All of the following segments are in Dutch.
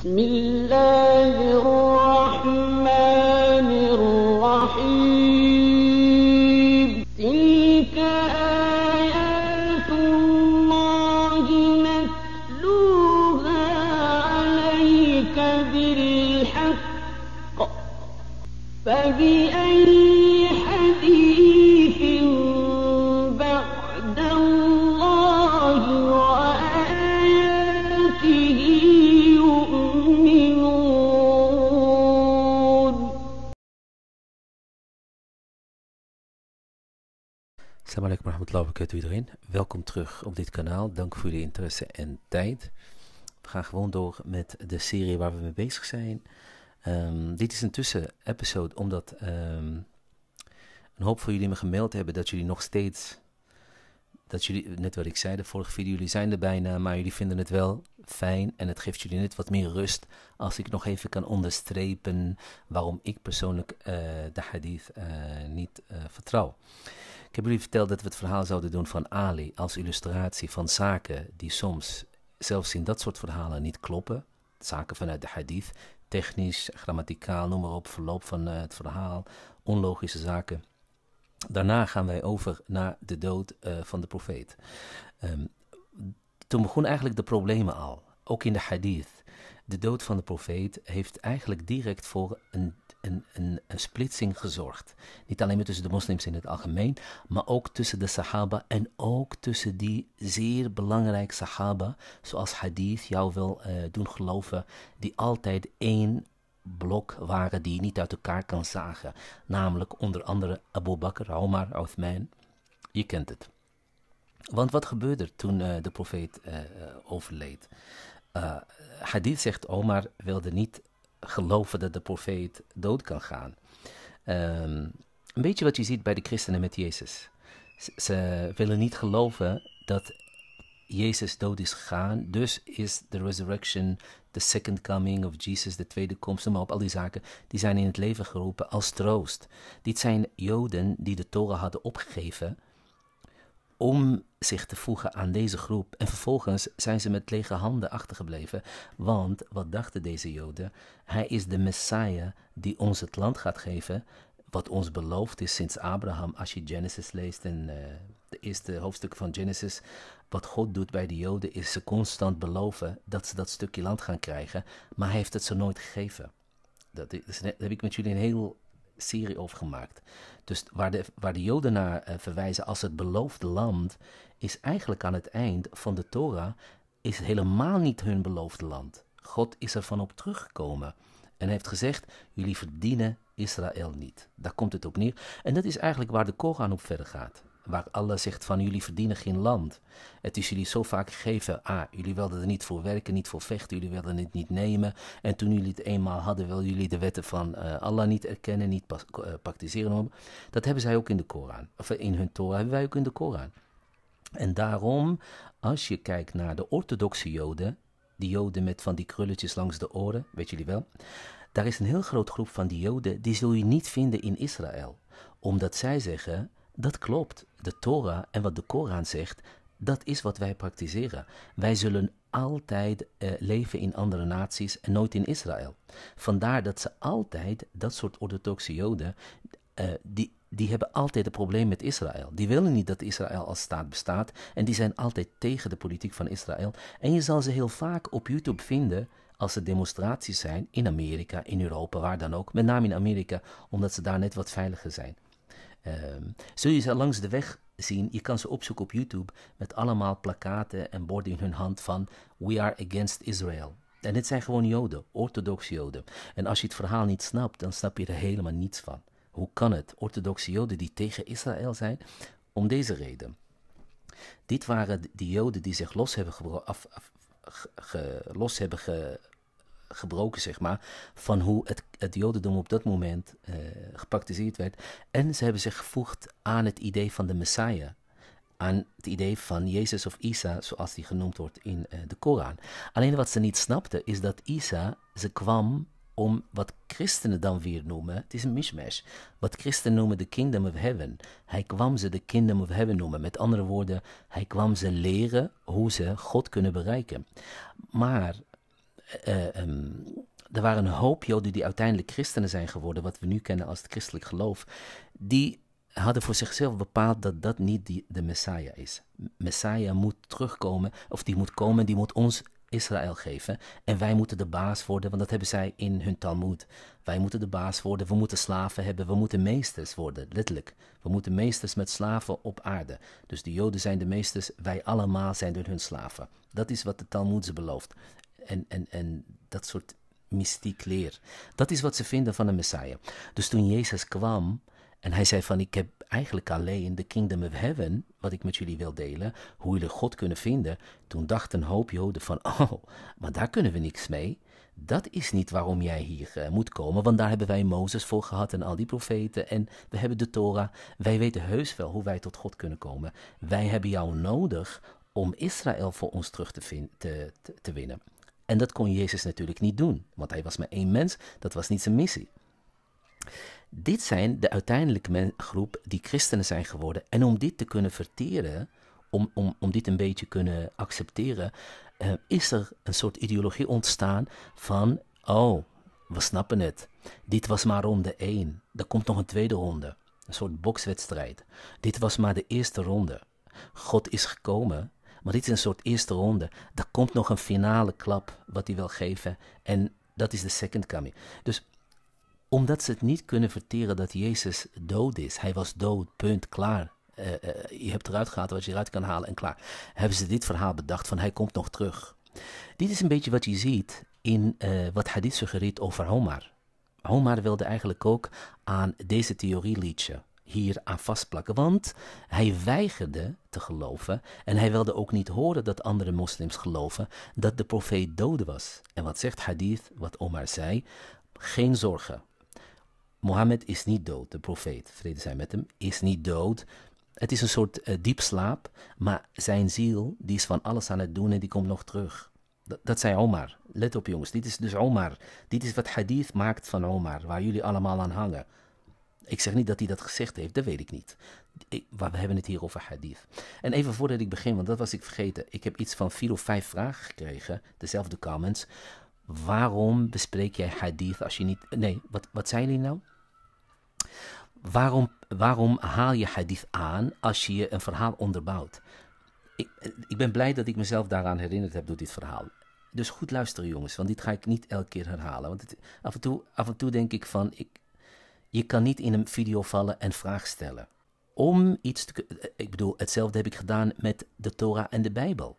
بسم الله الرحمن u iedereen. Welkom terug op dit kanaal. Dank voor jullie interesse en tijd. We gaan gewoon door met de serie waar we mee bezig zijn. Ehm, dit is een tussenepisode episode omdat ehm, een hoop van jullie me gemeld hebben dat jullie nog steeds. Dat jullie, net wat ik zei de vorige video, jullie zijn er bijna, maar jullie vinden het wel fijn en het geeft jullie net wat meer rust als ik nog even kan onderstrepen waarom ik persoonlijk eh, de hadith eh, niet eh, vertrouw. Ik heb jullie verteld dat we het verhaal zouden doen van Ali als illustratie van zaken die soms zelfs in dat soort verhalen niet kloppen. Zaken vanuit de hadith, technisch, grammaticaal, noem maar op, verloop van eh, het verhaal, onlogische zaken. Daarna gaan wij over naar de dood eh, van de profeet. Ehm, toen begonnen eigenlijk de problemen al, ook in de hadith. De dood van de profeet heeft eigenlijk direct voor een een, een, een, splitsing gezorgd. Niet alleen maar tussen de moslims in het algemeen, maar ook tussen de Sahaba en ook tussen die zeer belangrijke Sahaba, zoals hadith jou wil eh, doen geloven, die altijd één blok waren die je niet uit elkaar kan zagen. Namelijk onder andere Abu Bakr, Omar, Uthman. Je kent het. Want wat gebeurde er toen eh, de profeet eh, overleed? hadith zegt Omar wilde niet geloven dat de profeet dood kan gaan. Ehm, een beetje wat je ziet bij de christenen met Jezus. Ze, willen niet geloven dat Jezus dood is gegaan. Dus is de resurrection, de second coming of Jesus, de tweede komst, maar op al die zaken, die zijn in het leven geroepen als troost. Dit zijn Joden die de Torah hadden opgegeven om zich te voegen aan deze groep. En vervolgens zijn ze met lege handen achtergebleven. Want wat dachten deze Joden? Hij is de Messiah die ons het land gaat geven. Wat ons beloofd is sinds Abraham. Als je Genesis leest en uh, de eerste hoofdstuk van Genesis. Wat God doet bij de Joden is ze constant beloven dat ze dat stukje land gaan krijgen. Maar hij heeft het ze nooit gegeven. dat heb ik met jullie een heel serie over gemaakt. Dus waar de, waar de Joden naar eh, verwijzen als het beloofde land, is eigenlijk aan het eind van de Torah, is helemaal niet hun beloofde land. God is er van op teruggekomen en heeft gezegd: jullie verdienen Israël niet. Daar komt het op neer. En dat is eigenlijk waar de Koran op verder gaat waar Allah zegt van jullie verdienen geen land. Het is jullie zo vaak gegeven. Ah, jullie wilden er niet voor werken, niet voor vechten, jullie wilden het niet nemen. En toen jullie het eenmaal hadden, wilden jullie de wetten van eh, Allah niet erkennen, niet uh, praktiseren. Dat hebben zij ook in de Koran. Of in hun Torah hebben wij ook in de Koran. En daarom, als je kijkt naar de orthodoxe joden, die joden met van die krulletjes langs de oren, weet jullie wel. Daar is een heel groot groep van die joden, die zul je niet vinden in Israël. Omdat zij zeggen, dat klopt. De Torah en wat de Koran zegt, dat is wat wij praktiseren. Wij zullen altijd eh, leven in andere naties en nooit in Israël. Vandaar dat ze altijd, dat soort orthodoxe Joden, eh, die, die hebben altijd een probleem met Israël. Die willen niet dat Israël als staat bestaat en die zijn altijd tegen de politiek van Israël. En je zal ze heel vaak op YouTube vinden als er demonstraties zijn in Amerika, in Europa, waar dan ook, met name in Amerika, omdat ze daar net wat veiliger zijn. Ehm, zul je ze langs de weg zien? Je kan ze opzoeken op YouTube met allemaal plakaten en borden in hun hand van We are against Israel. En dit zijn gewoon Joden, orthodoxe Joden. En als je het verhaal niet snapt, dan snap je er helemaal niets van. Hoe kan het, orthodoxe Joden die tegen Israël zijn? Om deze reden. Dit waren de Joden die zich los hebben, af, af, ge, los hebben ge, gebroken, zeg maar, van hoe het, het Jodendom op dat moment uh, werd. En ze hebben zich gevoegd aan het idee van de Messiah. Aan het idee van Jezus of Isa, zoals die genoemd wordt in eh, de Koran. Alleen wat ze niet snapten is dat Isa, ze kwam om wat christenen dan weer noemen, het is een mishmash, wat christenen noemen de kingdom of heaven. Hij kwam ze de kingdom of heaven noemen. Met andere woorden, hij kwam ze leren hoe ze God kunnen bereiken. Maar eh, ehm, er waren een hoop Joden die uiteindelijk christenen zijn geworden, wat we nu kennen als het christelijk geloof, die hadden voor zichzelf bepaald dat dat niet de Messiah is. Messiah moet terugkomen, of die moet komen, die moet ons Israël geven. En wij moeten de baas worden, want dat hebben zij in hun Talmud. Wij moeten de baas worden, we moeten slaven hebben, we moeten meesters worden, letterlijk. We moeten meesters met slaven op aarde. Dus de Joden zijn de meesters, wij allemaal zijn door hun slaven. Dat is wat de Talmud ze belooft en, en, en dat soort mystiek leer. Dat is wat ze vinden van een Messiah. Dus toen Jezus kwam en hij zei van ik heb eigenlijk alleen de kingdom of heaven, wat ik met jullie wil delen, hoe jullie God kunnen vinden, toen dachten een hoop Joden van oh, maar daar kunnen we niks mee. Dat is niet waarom jij hier eh, moet komen, want daar hebben wij Mozes voor gehad en al die profeten en we hebben de Torah. Wij weten heus wel hoe wij tot God kunnen komen. Wij hebben jou nodig om Israël voor ons terug te, te winnen. En dat kon Jezus natuurlijk niet doen, want hij was maar één mens, dat was niet zijn missie. Dit zijn de uiteindelijke groep die christenen zijn geworden. En om dit te kunnen verteren, om, om, om dit een beetje kunnen accepteren, eh, is er een soort ideologie ontstaan van, oh, we snappen het. Dit was maar ronde 1. Er komt nog een tweede ronde. Een soort bokswedstrijd. Dit was maar de eerste ronde. God is gekomen maar dit is een soort eerste ronde. Er komt nog een finale klap wat hij wil geven. En dat is de second coming. Dus omdat ze het niet kunnen verteren dat Jezus dood is. Hij was dood, punt, klaar. Eh, eh, je hebt eruit gehaald wat je eruit kan halen en klaar. Hebben ze dit verhaal bedacht van hij komt nog terug. Dit is een beetje wat je ziet in eh, wat Hadith suggereert over Homer. Homer wilde eigenlijk ook aan deze theorie liedje hier aan vastplakken. Want hij weigerde te geloven en hij wilde ook niet horen dat andere moslims geloven dat de profeet dood was. En wat zegt hadith, wat Omar zei? Geen zorgen. Mohammed is niet dood, de profeet, vrede zij met hem, is niet dood. Het is een soort eh, diep slaap, maar zijn ziel die is van alles aan het doen en die komt nog terug. dat zei Omar. Let op jongens, dit is dus Omar. Dit is wat hadith maakt van Omar, waar jullie allemaal aan hangen. Ik zeg niet dat hij dat gezegd heeft, dat weet ik niet. Ik, we hebben het hier over hadith. En even voordat ik begin, want dat was ik vergeten. Ik heb iets van vier of vijf vragen gekregen, dezelfde comments. Waarom bespreek jij hadith als je niet... Nee, wat, wat zijn jullie nou? Waarom, waarom haal je hadith aan als je een verhaal onderbouwt? Ik, ik ben blij dat ik mezelf daaraan herinnerd heb door dit verhaal. Dus goed luisteren jongens, want dit ga ik niet elke keer herhalen. Want het, af, en toe, af en toe denk ik van, ik, je kan niet in een video vallen en vraag stellen. Om iets te, eh, ik bedoel, hetzelfde heb ik gedaan met de Torah en de Bijbel.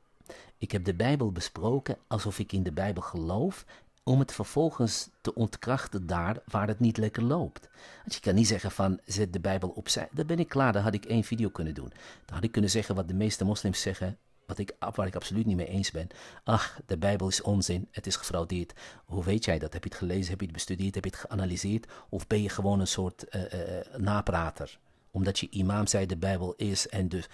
Ik heb de Bijbel besproken alsof ik in de Bijbel geloof, om het vervolgens te ontkrachten daar waar het niet lekker loopt. Want je kan niet zeggen van zet de Bijbel opzij. Dan ben ik klaar, dan had ik één video kunnen doen. Dan had ik kunnen zeggen wat de meeste moslims zeggen, wat ik, waar ik absoluut niet mee eens ben. Ach, de Bijbel is onzin, het is gefraudeerd. Hoe weet jij dat? Heb je het gelezen, heb je het bestudeerd, heb je het geanalyseerd? Of ben je gewoon een soort uh, uh, naprater? Omdat je imam zei de Bijbel is en dus...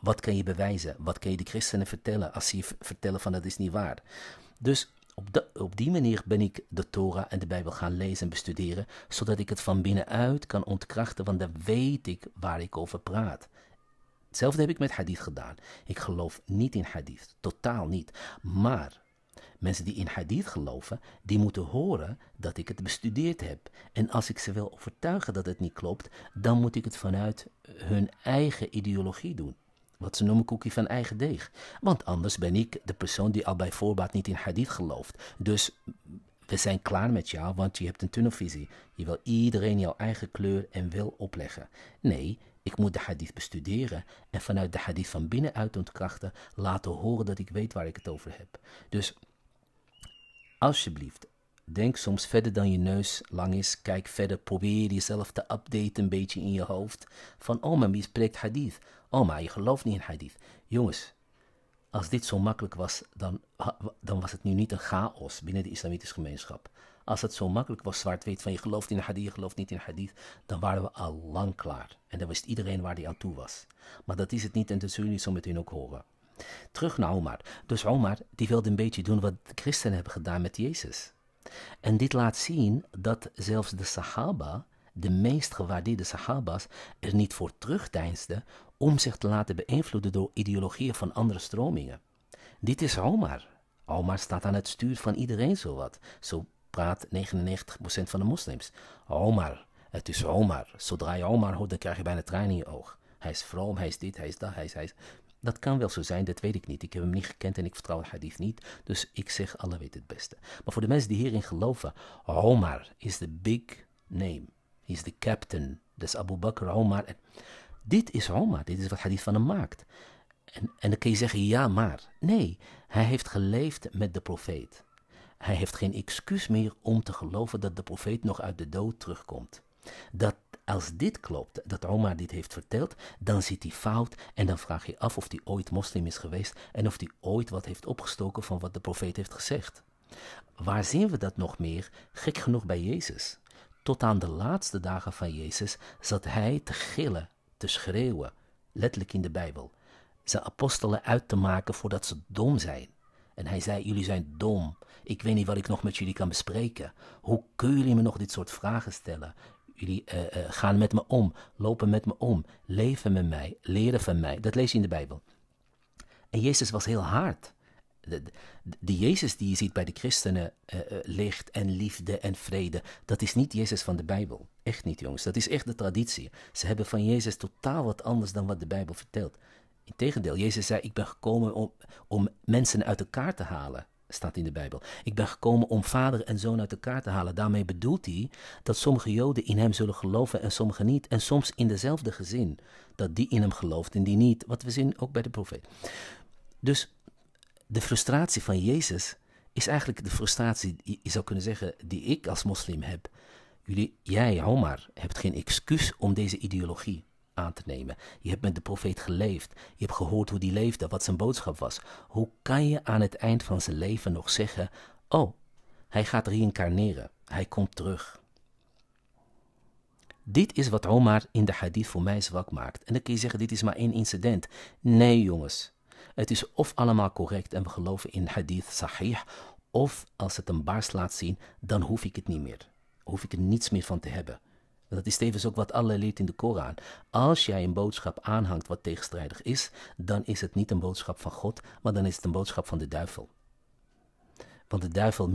Wat kan je bewijzen? Wat kan je de christenen vertellen als ze je vertellen van dat is niet waar? Dus op, de, op, die manier ben ik de Torah en de Bijbel gaan lezen en bestuderen, zodat ik het van binnenuit kan ontkrachten, want dan weet ik waar ik over praat. Hetzelfde heb ik met hadith gedaan. Ik geloof niet in hadith, totaal niet. Maar mensen die in hadith geloven, die moeten horen dat ik het bestudeerd heb. En als ik ze wil overtuigen dat het niet klopt, dan moet ik het vanuit hun eigen ideologie doen. Wat ze noemen koekie van eigen deeg. Want anders ben ik de persoon die al bij voorbaat niet in hadith gelooft. Dus we zijn klaar met jou, want je hebt een tunnelvisie. Je wil iedereen jouw eigen kleur en wil opleggen. Nee, ik moet de hadith bestuderen en vanuit de hadith van binnenuit ontkrachten laten horen dat ik weet waar ik het over heb. Dus alsjeblieft, Denk soms verder dan je neus lang is. Kijk verder. Probeer jezelf te updaten een beetje in je hoofd. Van, oh maar wie spreekt hadith? Oh maar je gelooft niet in hadith. Jongens, als dit zo makkelijk was, dan, dan was het nu niet een chaos binnen de islamitische gemeenschap. Als het zo makkelijk was, zwart-wit, van je gelooft in hadith, je gelooft niet in hadith, dan waren we al lang klaar. En dan wist iedereen waar die aan toe was. Maar dat is het niet en dat zullen jullie zo meteen ook horen. Terug naar Omar. Dus Omar, die wilde een beetje doen wat de christenen hebben gedaan met Jezus. En dit laat zien dat zelfs de Sahaba, de meest gewaardeerde Sahaba's, er niet voor terugdeinsden om zich te laten beïnvloeden door ideologieën van andere stromingen. Dit is Omar. Omar staat aan het stuur van iedereen zowat. Zo praat 99% van de moslims. Omar, het is Omar. Zodra je Omar hoort, dan krijg je bijna tranen in je oog. Hij is vroom, hij is dit, hij is dat, hij is, Dat kan wel zo zijn, dat weet ik niet. Ik heb hem niet gekend en ik vertrouw het hadith niet. Dus ik zeg, Allah weet het beste. Maar voor de mensen die hierin geloven, Omar is de big name. is de captain. Dus Abu Bakr, Omar. dit is Omar, dit is wat hadith van hem maakt. En, en dan kun je zeggen, ja maar. Nee, hij heeft geleefd met de profeet. Hij heeft geen excuus meer om te geloven dat de profeet nog uit de dood terugkomt. Dat als dit klopt, dat Omar dit heeft verteld, dan zit hij fout en dan vraag je af of hij ooit moslim is geweest en of hij ooit wat heeft opgestoken van wat de profeet heeft gezegd. Waar zien we dat nog meer? Gek genoeg bij Jezus. Tot aan de laatste dagen van Jezus zat hij te gillen, te schreeuwen, letterlijk in de Bijbel, zijn apostelen uit te maken voordat ze dom zijn. En hij zei: Jullie zijn dom. Ik weet niet wat ik nog met jullie kan bespreken. Hoe kunnen jullie me nog dit soort vragen stellen? Jullie eh, eh, gaan met me om, lopen met me om, leven met mij, leren van mij. Dat lees je in de Bijbel. En Jezus was heel hard. De, de, Jezus die je ziet bij de christenen, eh, licht en liefde en vrede, dat is niet Jezus van de Bijbel. Echt niet, jongens. Dat is echt de traditie. Ze hebben van Jezus totaal wat anders dan wat de Bijbel vertelt. Integendeel, Jezus zei: Ik ben gekomen om, om mensen uit elkaar te halen staat in de Bijbel. Ik ben gekomen om vader en zoon uit elkaar te halen. Daarmee bedoelt hij dat sommige Joden in hem zullen geloven en sommige niet. En soms in dezelfde gezin. Dat die in hem gelooft en die niet. Wat we zien ook bij de profeet. Dus de frustratie van Jezus is eigenlijk de frustratie, je zou kunnen zeggen, die ik als moslim heb. Jullie, jij, Omar, hebt geen excuus om deze ideologie aan te nemen. Je hebt met de profeet geleefd. Je hebt gehoord hoe die leefde, wat zijn boodschap was. Hoe kan je aan het eind van zijn leven nog zeggen: Oh, hij gaat reïncarneren, hij komt terug? Dit is wat Omar in de hadith voor mij zwak maakt. En dan kun je zeggen: Dit is maar één incident. Nee, jongens. Het is of allemaal correct en we geloven in hadith sahih, of als het een baars laat zien, dan hoef ik het niet meer. Hoef ik er niets meer van te hebben dat is tevens ook wat Allah leert in de Koran. Als jij een boodschap aanhangt wat tegenstrijdig is, dan is het niet een boodschap van God, maar dan is het een boodschap van de duivel. Want de duivel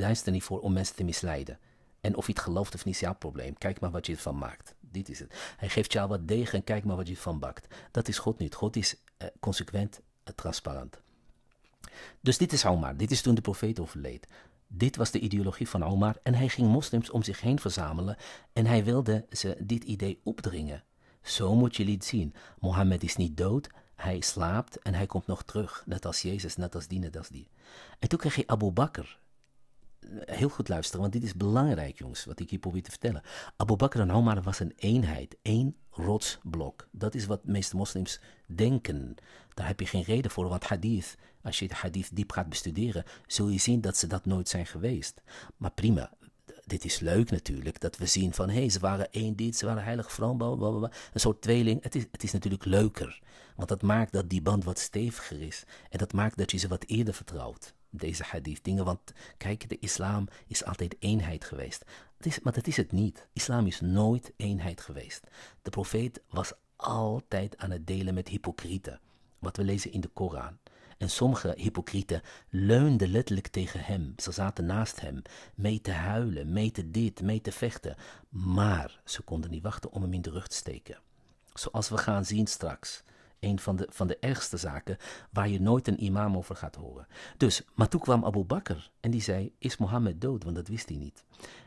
eh, is er niet voor om mensen te misleiden. En of je het gelooft of niet, is jouw probleem. Kijk maar wat je ervan maakt. Dit is het. Hij geeft jou wat deeg en kijk maar wat je ervan bakt. Dat is God niet. God is eh, consequent, uh, transparant. Dus dit is Omar. Dit is toen de profeet overleed. Dit was de ideologie van Omar en hij ging moslims om zich heen verzamelen en hij wilde ze dit idee opdringen. Zo moet je het zien. Mohammed is niet dood, hij slaapt en hij komt nog terug. Net als Jezus, net als die, net als die. En toen kreeg je Abu Bakr. Heel goed luisteren, want dit is belangrijk, jongens, wat ik hier probeer te vertellen. Abu Bakr en Omar was een eenheid, één rotsblok. Dat is wat de meeste moslims denken. Daar heb je geen reden voor, want hadith als je de hadith diep gaat bestuderen, zul je zien dat ze dat nooit zijn geweest. Maar prima, dit is leuk natuurlijk, dat we zien van, hé, hey, ze waren één ze waren heilig vroom, een soort tweeling. Het is, het is natuurlijk leuker, want dat maakt dat die band wat steviger is. En dat maakt dat je ze wat eerder vertrouwt, deze hadith dingen. Want kijk, de islam is altijd eenheid geweest. Het is, maar dat is het niet. Islam is nooit eenheid geweest. De profeet was altijd aan het delen met hypocrieten, wat we lezen in de Koran. En sommige hypocrieten leunden letterlijk tegen hem. Ze zaten naast hem, mee te huilen, mee te dit, mee te vechten. Maar ze konden niet wachten om hem in de rug te steken. Zoals we gaan zien straks. Een van de, van de ergste zaken waar je nooit een imam over gaat horen. Dus, maar toen kwam Abu Bakr en die zei, is Mohammed dood? Want dat wist hij niet.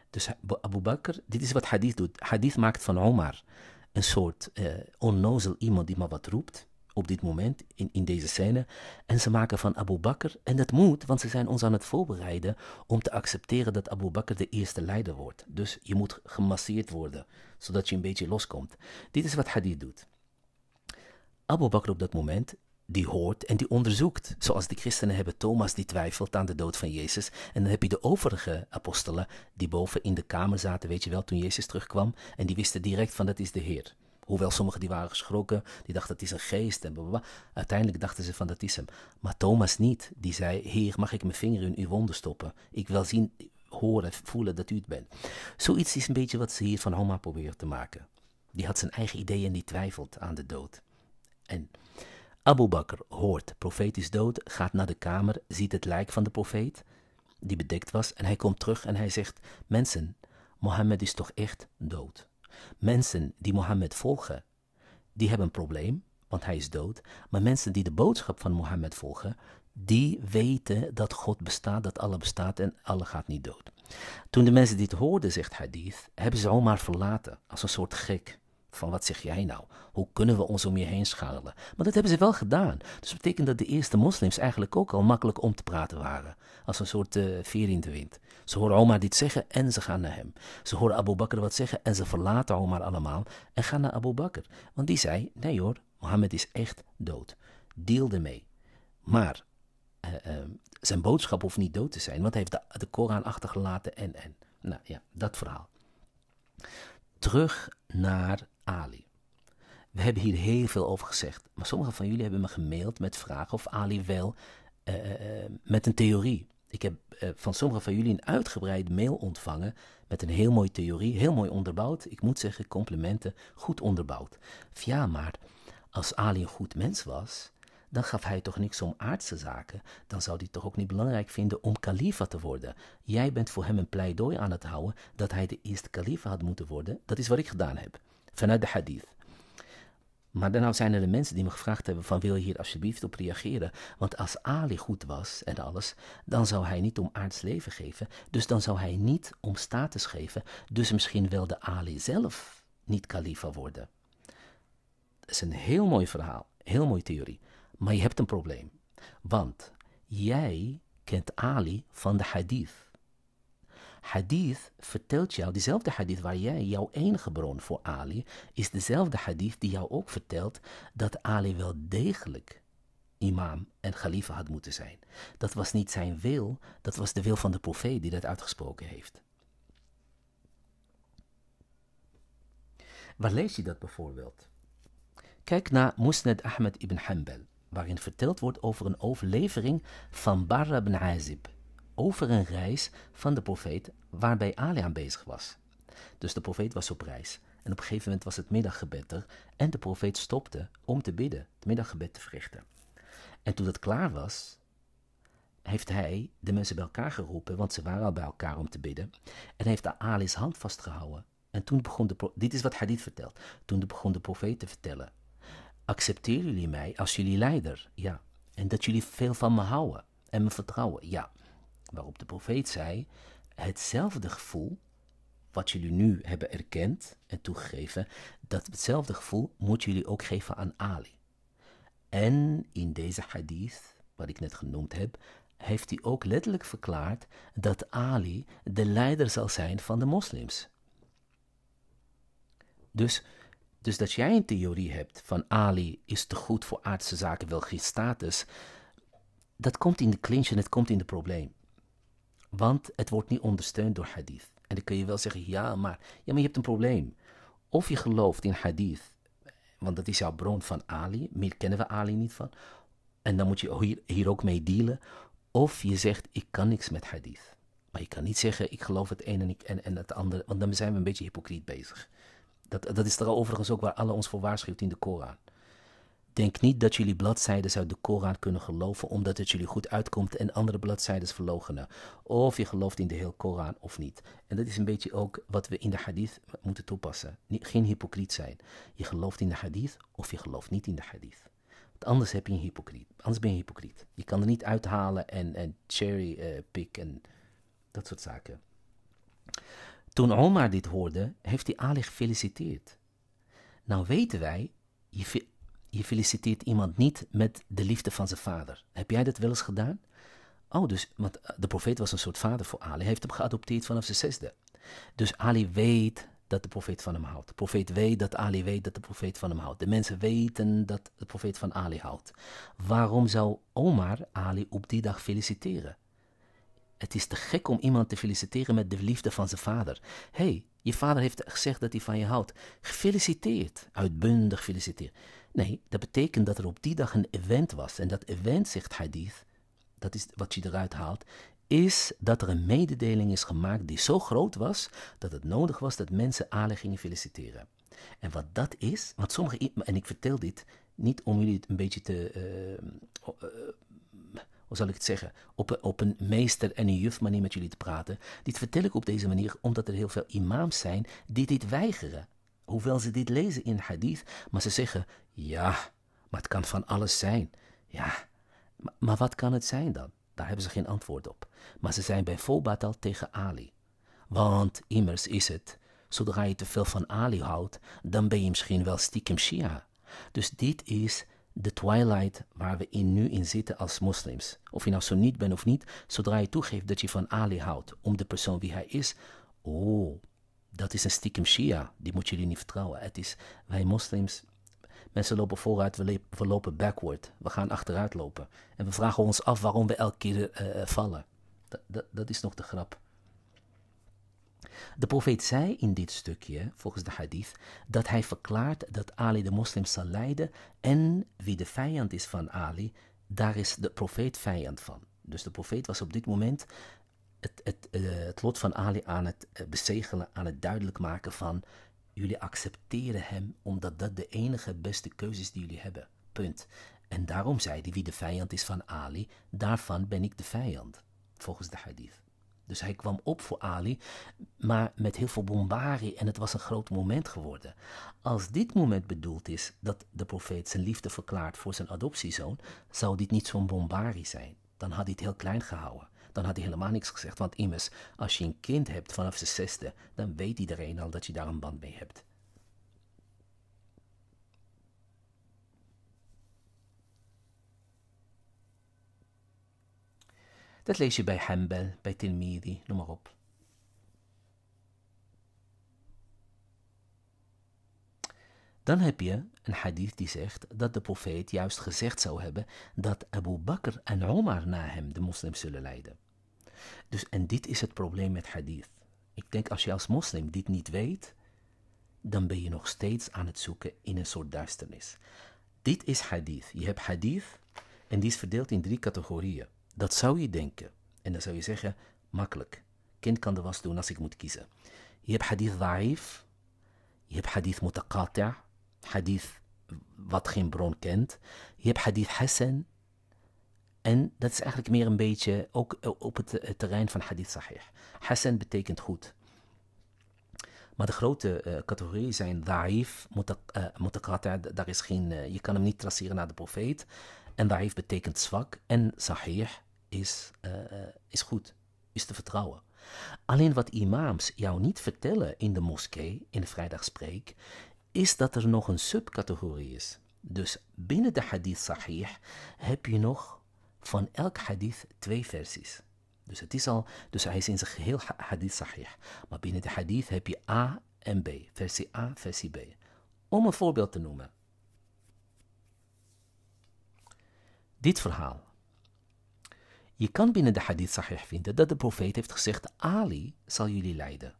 Dus Abu Bakr, dit is wat hadith doet. Hadith maakt van Omar een soort eh, onnozel iemand die maar wat roept op dit moment, in, in deze scène. En ze maken van Abu Bakr, en dat moet, want ze zijn ons aan het voorbereiden om te accepteren dat Abu Bakr de eerste leider wordt. Dus je moet gemasseerd worden, zodat je een beetje loskomt. Dit is wat Hadid doet. Abu Bakr op dat moment, die hoort en die onderzoekt. Zoals de christenen hebben Thomas die twijfelt aan de dood van Jezus. En dan heb je de overige apostelen die boven in de kamer zaten, weet je wel, toen Jezus terugkwam. En die wisten direct van dat is de Heer. Hoewel sommigen die waren geschrokken, die dachten het is een geest en blablabla. Uiteindelijk dachten ze van dat is hem. Maar Thomas niet. Die zei, heer mag ik mijn vinger in uw wonden stoppen? Ik wil zien, horen, voelen dat u het bent. Zoiets is een beetje wat ze hier van Homa probeert te maken. Die had zijn eigen ideeën en die twijfelt aan de dood. En Abu Bakr hoort, profeet is dood, gaat naar de kamer, ziet het lijk van de profeet, die bedekt was, en hij komt terug en hij zegt, mensen, Mohammed is toch echt dood? Mensen die Mohammed volgen, die hebben een probleem, want hij is dood. Maar mensen die de boodschap van Mohammed volgen, die weten dat God bestaat, dat Allah bestaat en Allah gaat niet dood. Toen de mensen dit hoorden, zegt Hadith, hebben ze maar verlaten als een soort gek. Van wat zeg jij nou? Hoe kunnen we ons om je heen scharen? Maar dat hebben ze wel gedaan. Dus dat betekent dat de eerste moslims eigenlijk ook al makkelijk om te praten waren. Als een soort uh, veer in de wind. Ze horen Omar dit zeggen en ze gaan naar hem. Ze horen Abu Bakr wat zeggen en ze verlaten Omar allemaal en gaan naar Abu Bakr. Want die zei, nee hoor, Mohammed is echt dood. Deel ermee. Maar eh, eh, zijn boodschap hoeft niet dood te zijn, want hij heeft de, de Koran achtergelaten en, en. Nou ja, dat verhaal. Terug naar Ali. We hebben hier heel veel over gezegd, maar sommigen van jullie hebben me gemaild met vragen of Ali wel eh, met een theorie ik heb eh, van sommigen van jullie een uitgebreid mail ontvangen met een heel mooie theorie, heel mooi onderbouwd. Ik moet zeggen, complimenten, goed onderbouwd. ja, maar als Ali een goed mens was, dan gaf hij toch niks om aardse zaken. Dan zou hij toch ook niet belangrijk vinden om kalifa te worden. Jij bent voor hem een pleidooi aan het houden dat hij de eerste kalifa had moeten worden. Dat is wat ik gedaan heb, vanuit de hadith. Maar daarna nou zijn er de mensen die me gevraagd hebben van wil je hier alsjeblieft op reageren? Want als Ali goed was en alles, dan zou hij niet om aards leven geven. Dus dan zou hij niet om status geven. Dus misschien wilde de Ali zelf niet kalifa worden. Dat is een heel mooi verhaal, heel mooie theorie. Maar je hebt een probleem. Want jij kent Ali van de hadith hadith vertelt jou, diezelfde hadith waar jij jouw enige bron voor Ali, is dezelfde hadith die jou ook vertelt dat Ali wel degelijk imam en khalifa had moeten zijn. Dat was niet zijn wil, dat was de wil van de profeet die dat uitgesproken heeft. Waar lees je dat bijvoorbeeld? Kijk naar Musnad Ahmed ibn Hanbal, waarin verteld wordt over een overlevering van Barra ibn Azib over een reis van de profeet waarbij Ali aanwezig was. Dus de profeet was op reis. En op een gegeven moment was het middaggebed er en de profeet stopte om te bidden, het middaggebed te verrichten. En toen dat klaar was, heeft hij de mensen bij elkaar geroepen, want ze waren al bij elkaar om te bidden, en heeft Ali's hand vastgehouden. En toen begon de, dit is wat Hadith vertelt, toen begon de profeet te vertellen, accepteer jullie mij als jullie leider? Ja. En dat jullie veel van me houden en me vertrouwen? Ja. Waarop de profeet zei: Hetzelfde gevoel wat jullie nu hebben erkend en toegegeven, dat hetzelfde gevoel moet jullie ook geven aan Ali. En in deze hadith, wat ik net genoemd heb, heeft hij ook letterlijk verklaard dat Ali de leider zal zijn van de moslims. Dus, dus dat jij een theorie hebt van Ali is te goed voor aardse zaken, wel geen status, dat komt in de clinch en het komt in de probleem. Want het wordt niet ondersteund door hadith. En dan kun je wel zeggen, ja maar, ja, maar je hebt een probleem. Of je gelooft in hadith, want dat is jouw bron van Ali, meer kennen we Ali niet van. En dan moet je hier, hier ook mee dealen. Of je zegt, ik kan niks met hadith. Maar je kan niet zeggen, ik geloof het een en, ik, en, en het andere. Want dan zijn we een beetje hypocriet bezig. Dat, dat is er overigens ook waar alle ons voor waarschuwt in de Koran. Denk niet dat jullie bladzijden uit de Koran kunnen geloven omdat het jullie goed uitkomt en andere bladzijden verlogenen. Of je gelooft in de hele Koran of niet. En dat is een beetje ook wat we in de hadith moeten toepassen. Geen hypocriet zijn. Je gelooft in de hadith of je gelooft niet in de hadith. Want anders, heb je een hypocriet. anders ben je hypocriet. Je kan er niet uithalen en, en cherry eh, pick en dat soort zaken. Toen Omar dit hoorde, heeft hij Ali gefeliciteerd. Nou weten wij, je je feliciteert iemand niet met de liefde van zijn vader. Heb jij dat wel eens gedaan? Oh, dus, want eh, de profeet was een soort vader voor Ali. Hij heeft hem geadopteerd vanaf zijn zesde. Dus Ali weet dat de profeet van hem houdt. De profeet weet dat Ali weet dat de profeet van hem houdt. De mensen weten dat de profeet van Ali houdt. Waarom zou Omar Ali op die dag feliciteren? Het is te gek om iemand te feliciteren met de liefde van zijn vader. hey, je vader heeft gezegd dat hij van je houdt. Gefeliciteerd, uitbundig gefeliciteerd. Nee, dat betekent dat er op die dag een event was. En dat event, zegt Hadith, dat is wat je eruit haalt, is dat er een mededeling is gemaakt die zo groot was dat het nodig was dat mensen Ali gingen feliciteren. En wat dat is, want sommige, en ik vertel dit niet om jullie het een beetje te, eh, eh, hoe zal ik het zeggen, op, op een meester en een juf manier met jullie te praten. Dit vertel ik op deze manier omdat er heel veel imams zijn die dit weigeren hoewel ze dit lezen in hadith, maar ze zeggen, ja, maar het kan van alles zijn. Ja, maar, wat kan het zijn dan? Daar hebben ze geen antwoord op. Maar ze zijn bij voorbaat al tegen Ali. Want immers is het, zodra je te veel van Ali houdt, dan ben je misschien wel stiekem Shia. Dus dit is de twilight waar we in nu in zitten als moslims. Of je nou zo niet bent of niet, zodra je toegeeft dat je van Ali houdt, om de persoon wie hij is, oh, dat is een stiekem Shia. Die moet jullie niet vertrouwen. Het is, wij moslims, mensen lopen vooruit, we, lopen backward. We gaan achteruit lopen. En we vragen ons af waarom we elke keer eh, eh, vallen. Dat, dat is nog de grap. De profeet zei in dit stukje, volgens de hadith, dat hij verklaart dat Ali de moslims zal leiden en wie de vijand is van Ali, daar is de profeet vijand van. Dus de profeet was op dit moment het, het, eh, het lot van Ali aan het eh, bezegelen, aan het duidelijk maken van jullie accepteren hem omdat dat de enige beste keuze is die jullie hebben. Punt. En daarom zei hij wie de vijand is van Ali, daarvan ben ik de vijand, volgens de hadith. Dus hij kwam op voor Ali, maar met heel veel bombarie en het was een groot moment geworden. Als dit moment bedoeld is dat de profeet zijn liefde verklaart voor zijn adoptiezoon, zou dit niet zo'n bombarie zijn. Dan had hij het heel klein gehouden dan had hij helemaal niks gezegd. Want immers, als je een kind hebt vanaf zijn zesde, dan weet iedereen al dat je daar een band mee hebt. Dat lees je bij Hembel, bij Tilmidi, noem maar op. Dan heb je een hadith die zegt dat de profeet juist gezegd zou hebben dat Abu Bakr en Omar na hem de moslims zullen leiden. Dus en dit is het probleem met hadith. Ik denk als je als moslim dit niet weet, dan ben je nog steeds aan het zoeken in een soort duisternis. Dit is hadith. Je hebt hadith en die is verdeeld in drie categorieën. Dat zou je denken. En dan zou je zeggen, makkelijk. Kind kan de was doen als ik moet kiezen. Je hebt hadith da'if. Je hebt hadith mutaqati' hadith wat geen bron kent. Je hebt hadith Hassan. En dat is eigenlijk meer een beetje ook eh, op het terrein van hadith sahih. Hassan betekent goed. Maar de grote uh, eh, categorieën zijn da'if, mutakata, eh, uh, is geen, je kan hem niet traceren naar de profeet. En da'if betekent zwak en sahih is, is goed, is te vertrouwen. Alleen wat imams jou niet vertellen in de moskee, in de vrijdagspreek, is dat er nog een subcategorie is. Dus binnen de hadith sahih heb je nog van elk hadith twee versies. Dus, het is al, dus hij is in zijn geheel hadith sahih. Maar binnen de hadith heb je A en B, versie A, versie B. Om een voorbeeld te noemen. Dit verhaal. Je kan binnen de hadith sahih vinden dat de profeet heeft gezegd, Ali zal jullie leiden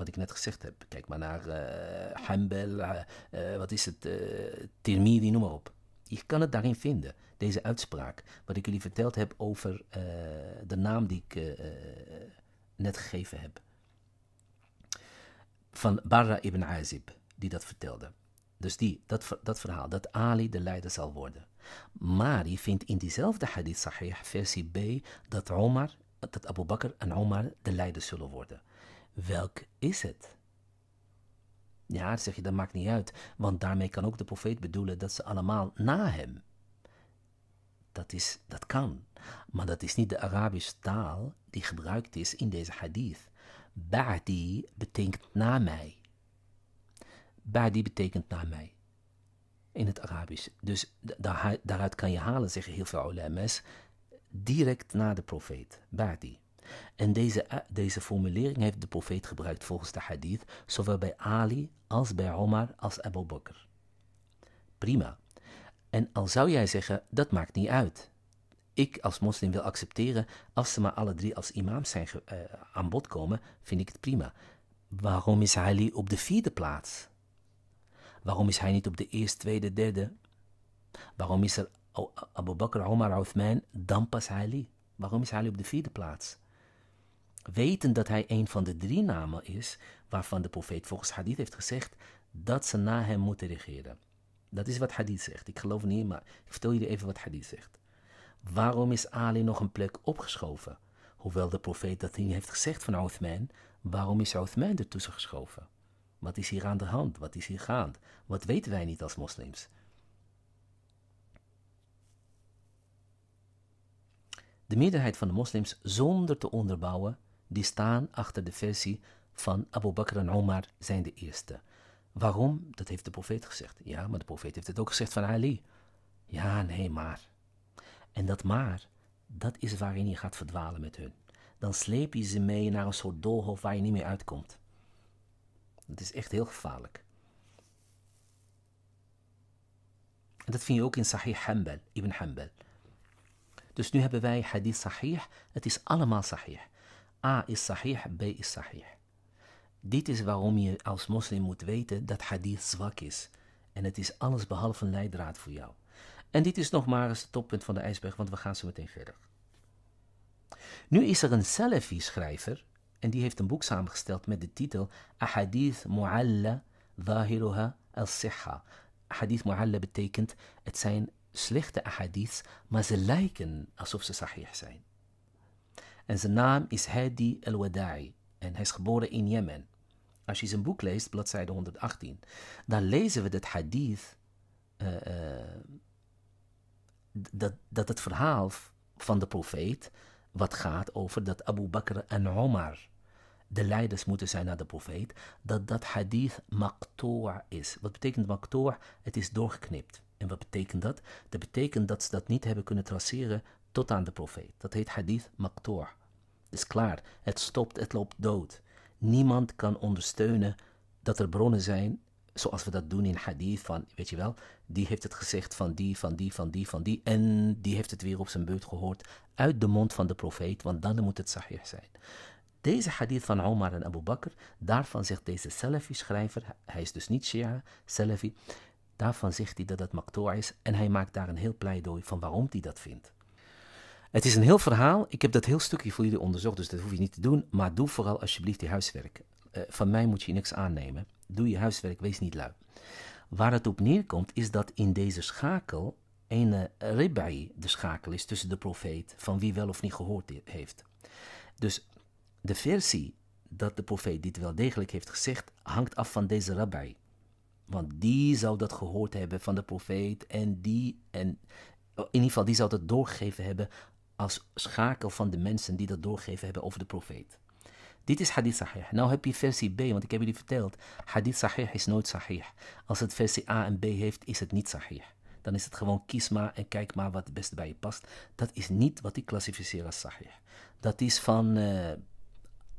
wat ik net gezegd heb. Kijk maar naar uh, Hanbel, eh, eh, wat is het, Tirmidhi, noem maar op. Je kan het daarin vinden, deze uitspraak. Wat ik jullie verteld heb over de naam die ik net gegeven heb. Van Barra ibn Azib, die dat vertelde. Dus die, dat, dat verhaal, dat Ali de leider zal worden. Maar je vindt in diezelfde hadith sahih, versie B, dat, Omar, dat Abu Bakr en Omar de leider zullen worden welk is het? Ja, zeg je, dat maakt niet uit, want daarmee kan ook de profeet bedoelen dat ze allemaal na hem. Dat, is, dat kan, maar dat is niet de Arabische taal die gebruikt is in deze hadith. Ba'di betekent na mij. Ba'di betekent na mij in het Arabisch. Dus daaruit kan je halen, zeggen heel veel ulama's, direct na de profeet, Ba'di. En deze, eh, deze formulering heeft de profeet gebruikt volgens de hadith, zowel bij Ali als bij Omar als Abu Bakr. Prima. En al zou jij zeggen, dat maakt niet uit. Ik als moslim wil accepteren, als ze maar alle drie als imams zijn eh, aan bod komen, vind ik het prima. Waarom is Ali op de vierde plaats? Waarom is hij niet op de eerste, tweede, derde? Waarom is er Abu Bakr, Omar, Othman dan pas Ali? Waarom is Ali op de vierde plaats? weten dat hij een van de drie namen is waarvan de profeet volgens hadith heeft gezegd dat ze na hem moeten regeren. Dat is wat hadith zegt. Ik geloof niet, maar ik vertel jullie even wat hadith zegt. Waarom is Ali nog een plek opgeschoven? Hoewel de profeet dat niet heeft gezegd van Uthman, waarom is Uthman ertussen geschoven? Wat is hier aan de hand? Wat is hier gaande? Wat weten wij niet als moslims? De meerderheid van de moslims, zonder te onderbouwen, die staan achter de versie van Abu Bakr en Omar zijn de eerste. Waarom? Dat heeft de profeet gezegd. Ja, maar de profeet heeft het ook gezegd van Ali. Ja, nee, maar. En dat maar, dat is waarin je gaat verdwalen met hun. Dan sleep je ze mee naar een soort doolhof waar je niet meer uitkomt. Dat is echt heel gevaarlijk. En dat vind je ook in Sahih Hanbal, Ibn Hanbal. Dus nu hebben wij hadith sahih, het is allemaal sahih. A is sahih, B is sahih. Dit is waarom je als moslim moet weten dat hadith zwak is. En het is alles behalve een leidraad voor jou. En dit is nog maar eens het toppunt van de ijsberg, want we gaan zo meteen verder. Nu is er een Salafi-schrijver, en die heeft een boek samengesteld met de titel Ahadith Mu'alla Zahiruha al-Sihha. Ahadith Mu'alla betekent, het zijn slechte ahadiths, maar ze lijken alsof ze sahih zijn. En zijn naam is Hadi el-Wada'i en hij is geboren in Jemen. Als je zijn boek leest, bladzijde 118, dan lezen we dat hadith, eh, eh, dat, dat het verhaal van de profeet, wat gaat over dat Abu Bakr en Omar, de leiders moeten zijn naar de profeet, dat dat hadith maktoor is. Wat betekent maktoor? Het is doorgeknipt. En wat betekent dat? Dat betekent dat ze dat niet hebben kunnen traceren tot aan de profeet. Dat heet hadith maktor. Het is klaar, het stopt, het loopt dood. Niemand kan ondersteunen dat er bronnen zijn, zoals we dat doen in hadith, van, weet je wel, die heeft het gezegd van die, van die, van die, van die, en die heeft het weer op zijn beurt gehoord uit de mond van de profeet, want dan moet het sahih zijn. Deze hadith van Omar en Abu Bakr, daarvan zegt deze Salafi-schrijver, hij is dus niet Shia, Salafi, daarvan zegt hij dat het maktoor is en hij maakt daar een heel pleidooi van waarom hij dat vindt. Het is een heel verhaal. Ik heb dat heel stukje voor jullie onderzocht, dus dat hoef je niet te doen. Maar doe vooral alsjeblieft je huiswerk. Eh, van mij moet je niks aannemen. Doe je huiswerk, wees niet lui. Waar het op neerkomt is dat in deze schakel een ribai de schakel is tussen de profeet, van wie wel of niet gehoord heeft. Dus de versie dat de profeet dit wel degelijk heeft gezegd, hangt af van deze rabbi. Want die zou dat gehoord hebben van de profeet en die, en oh, in ieder geval, die zou dat doorgegeven hebben als schakel van de mensen die dat doorgeven hebben over de profeet. Dit is hadith sahih. Nou heb je versie B, want ik heb jullie verteld, hadith sahih is nooit sahih. Als het versie A en B heeft, is het niet sahih. Dan is het gewoon kies maar en kijk maar wat het beste bij je past. Dat is niet wat ik klassificeer als sahih. Dat is van eh,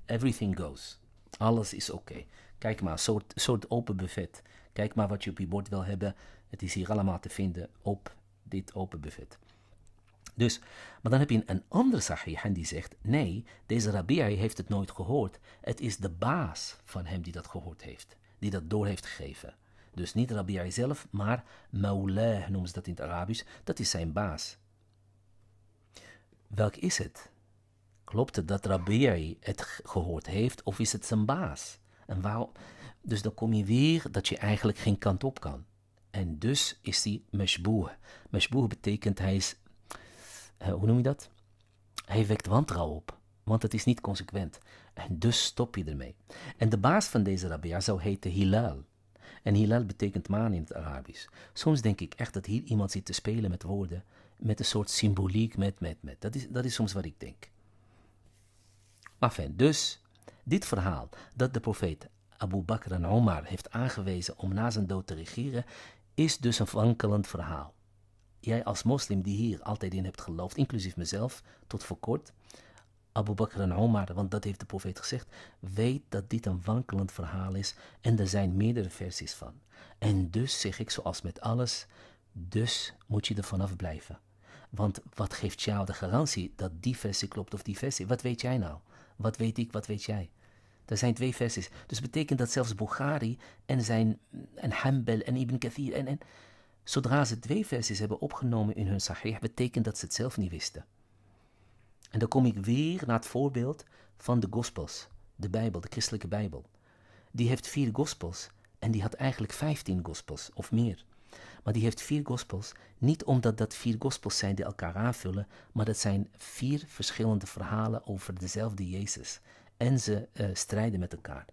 everything goes. Alles is oké. Kijk maar, soort, soort open buffet. Kijk maar wat je op je bord wil hebben. Het is hier allemaal te vinden op dit open buffet. Dus, maar dan heb je een andere sahih die zegt, nee, deze Rabi'i heeft het nooit gehoord. Het is de baas van hem die dat gehoord heeft, die dat door heeft gegeven. Dus niet Rabi'i zelf, maar Maulah noemen ze dat in het Arabisch, dat is zijn baas. Welk is het? Klopt het dat Rabi'i het gehoord heeft of is het zijn baas? En waarom? Dus dan kom je weer dat je eigenlijk geen kant op kan. En dus is hij meshboeh. Meshboeh betekent hij is eh, hoe noem je dat? Hij wekt wantrouw op, want het is niet consequent. En dus stop je ermee. En de baas van deze rabbia zou heten Hilal. En Hilal betekent maan in het Arabisch. Soms denk ik echt dat hier iemand zit te spelen met woorden, met een soort symboliek, met, met, met. Dat is, dat is soms wat ik denk. Enfin, dus dit verhaal dat de profeet Abu Bakr en Omar heeft aangewezen om na zijn dood te regeren, is dus een wankelend verhaal jij als moslim die hier altijd in hebt geloofd, inclusief mezelf, tot voor kort, Abu Bakr en Omar, want dat heeft de profeet gezegd, weet dat dit een wankelend verhaal is en er zijn meerdere versies van. En dus zeg ik, zoals met alles, dus moet je er vanaf blijven. Want wat geeft jou de garantie dat die versie klopt of die versie? Wat weet jij nou? Wat weet ik, wat weet jij? Er zijn twee versies. Dus betekent dat zelfs Bukhari en zijn en Hanbal en Ibn Kathir en, en Zodra ze twee versies hebben opgenomen in hun sahih, betekent dat ze het zelf niet wisten. En dan kom ik weer naar het voorbeeld van de Gospels, de Bijbel, de christelijke Bijbel. Die heeft vier Gospels en die had eigenlijk vijftien Gospels of meer. Maar die heeft vier Gospels, niet omdat dat vier Gospels zijn die elkaar aanvullen, maar dat zijn vier verschillende verhalen over dezelfde Jezus. En ze eh, strijden met elkaar.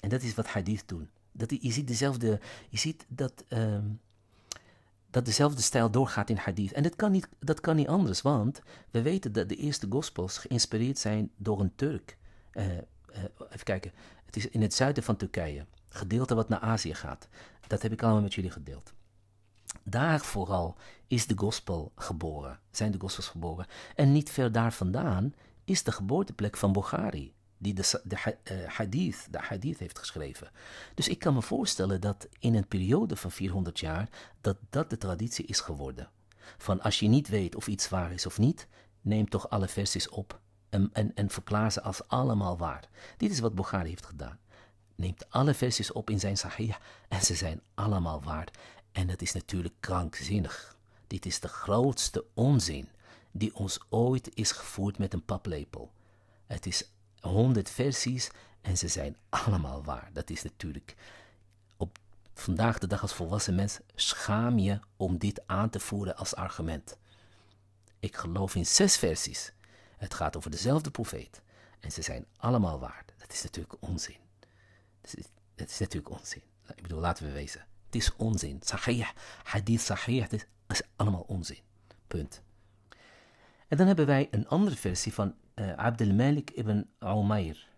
En dat is wat hadith doen dat, je ziet dezelfde, je ziet dat, ehm, dat dezelfde stijl doorgaat in hadith. En dat kan, niet, dat kan niet anders, want we weten dat de eerste gospels geïnspireerd zijn door een Turk. Eh, eh, even kijken, het is in het zuiden van Turkije, gedeelte wat naar Azië gaat. Dat heb ik allemaal met jullie gedeeld. Daar vooral is de gospel geboren, zijn de gospels geboren. En niet ver daar vandaan is de geboorteplek van Bokhari die de, de, eh, hadith, de hadith heeft geschreven. Dus ik kan me voorstellen dat in een periode van 400 jaar dat dat de traditie is geworden. Van als je niet weet of iets waar is of niet, neem toch alle versies op en, en, en verklaar ze als allemaal waar. Dit is wat Bukhari heeft gedaan. Neemt alle versies op in zijn Sahih en ze zijn allemaal waar. En dat is natuurlijk krankzinnig. Dit is de grootste onzin die ons ooit is gevoerd met een paplepel. Het is 100 versies en ze zijn allemaal waar. Dat is natuurlijk op vandaag de dag als volwassen mens schaam je om dit aan te voeren als argument. Ik geloof in zes versies. Het gaat over dezelfde profeet en ze zijn allemaal waar. Dat is natuurlijk onzin. Dat is, is natuurlijk onzin. Ik bedoel, laten we wezen. Het is onzin. Sahih, hadith sahih, het is allemaal onzin. Punt. En dan hebben wij een andere versie van eh, Abdel malik ibn Umair.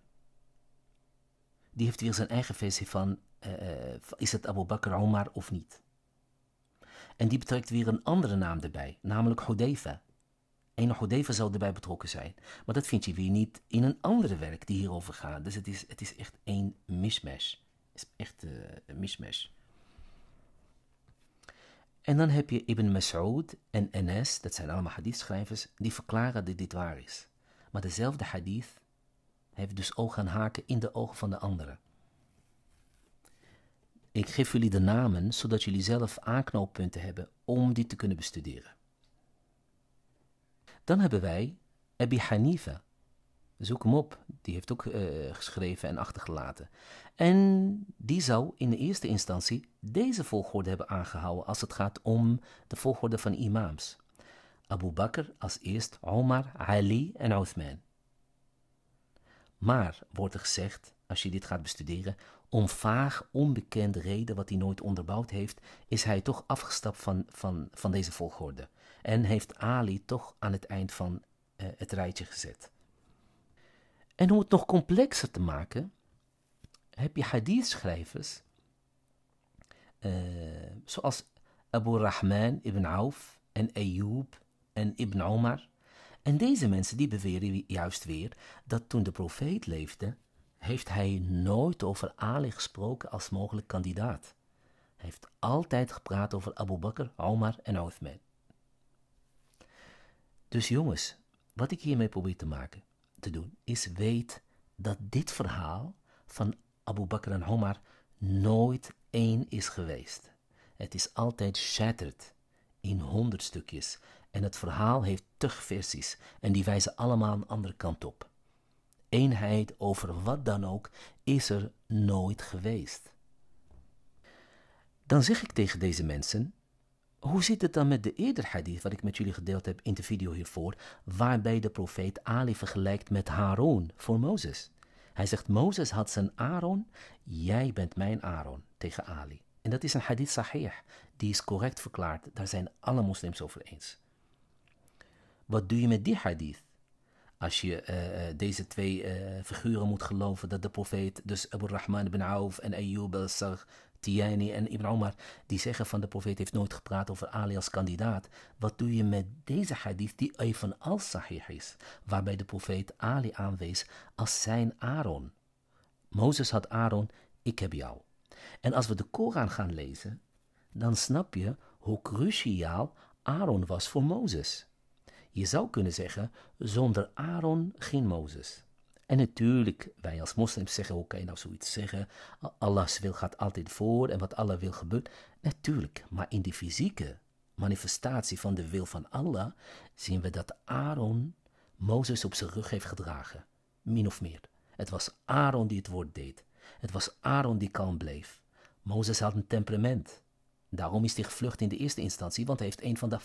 Die heeft weer zijn eigen versie van eh, eh, is het Abu Bakr Omar of niet. En die betrekt weer een andere naam erbij, namelijk Hodeva. En Hodeva zou erbij betrokken zijn. Maar dat vind je weer niet in een andere werk die hierover gaat. Dus het is, het is echt één mismatch. Het is echt een mismatch. En dan heb je Ibn Mas'ud en Enes, dat zijn allemaal hadithschrijvers, die verklaren dat dit waar is. Maar dezelfde hadith heeft dus ook gaan haken in de ogen van de anderen. Ik geef jullie de namen, zodat jullie zelf aanknooppunten hebben om die te kunnen bestuderen. Dan hebben wij Abi Hanifa. Zoek hem op, die heeft ook eh, geschreven en achtergelaten. En die zou in de eerste instantie deze volgorde hebben aangehouden als het gaat om de volgorde van imams. Abu Bakr als eerst Omar, Ali en Uthman. Maar wordt er gezegd, als je dit gaat bestuderen, om vaag onbekende reden wat hij nooit onderbouwd heeft, is hij toch afgestapt van, van, van deze volgorde. En heeft Ali toch aan het eind van eh, het rijtje gezet. En om het nog complexer te maken, heb je hadithschrijvers, eh, zoals Abu Rahman ibn Auf en Ayyub en Ibn Omar. En deze mensen die beweren juist weer dat toen de profeet leefde, heeft hij nooit over Ali gesproken als mogelijk kandidaat. Hij heeft altijd gepraat over Abu Bakr, Omar en Uthman. Dus jongens, wat ik hiermee probeer te maken, te doen, is weet dat dit verhaal van Abu Bakr en Omar nooit één is geweest. Het is altijd shattered in honderd stukjes. En het verhaal heeft tig versies en die wijzen allemaal een andere kant op. Eenheid over wat dan ook is er nooit geweest. Dan zeg ik tegen deze mensen: hoe zit het dan met de eerder hadith wat ik met jullie gedeeld heb in de video hiervoor, waarbij de profeet Ali vergelijkt met Haroon voor Mozes? Hij zegt: Mozes had zijn Aaron, jij bent mijn Aaron tegen Ali. En dat is een hadith sahih, die is correct verklaard, daar zijn alle moslims over eens. Wat doe je met die hadith? Als je eh, eh, deze twee eh, figuren moet geloven dat de profeet, dus Abu Rahman ibn Auf en Ayyub al-Sarg, Tiani en Ibn Omar, die zeggen van de profeet heeft nooit gepraat over Ali als kandidaat. Wat doe je met deze hadith die even al sahih is, waarbij de profeet Ali aanwees als zijn Aaron? Mozes had Aaron, ik heb jou. En als we de Koran gaan lezen, dan snap je hoe cruciaal Aaron was voor Mozes. Je zou kunnen zeggen, zonder Aaron geen Mozes. En natuurlijk, wij als moslims zeggen, hoe kan je nou zoiets zeggen? Allahs wil gaat altijd voor en wat Allah wil gebeurt. Natuurlijk, maar in de fysieke manifestatie van de wil van Allah zien we dat Aaron Mozes op zijn rug heeft gedragen. Min of meer. Het was Aaron die het woord deed. Het was Aaron die kalm bleef. Mozes had een temperament. Daarom is hij gevlucht in de eerste instantie, want hij heeft een van de,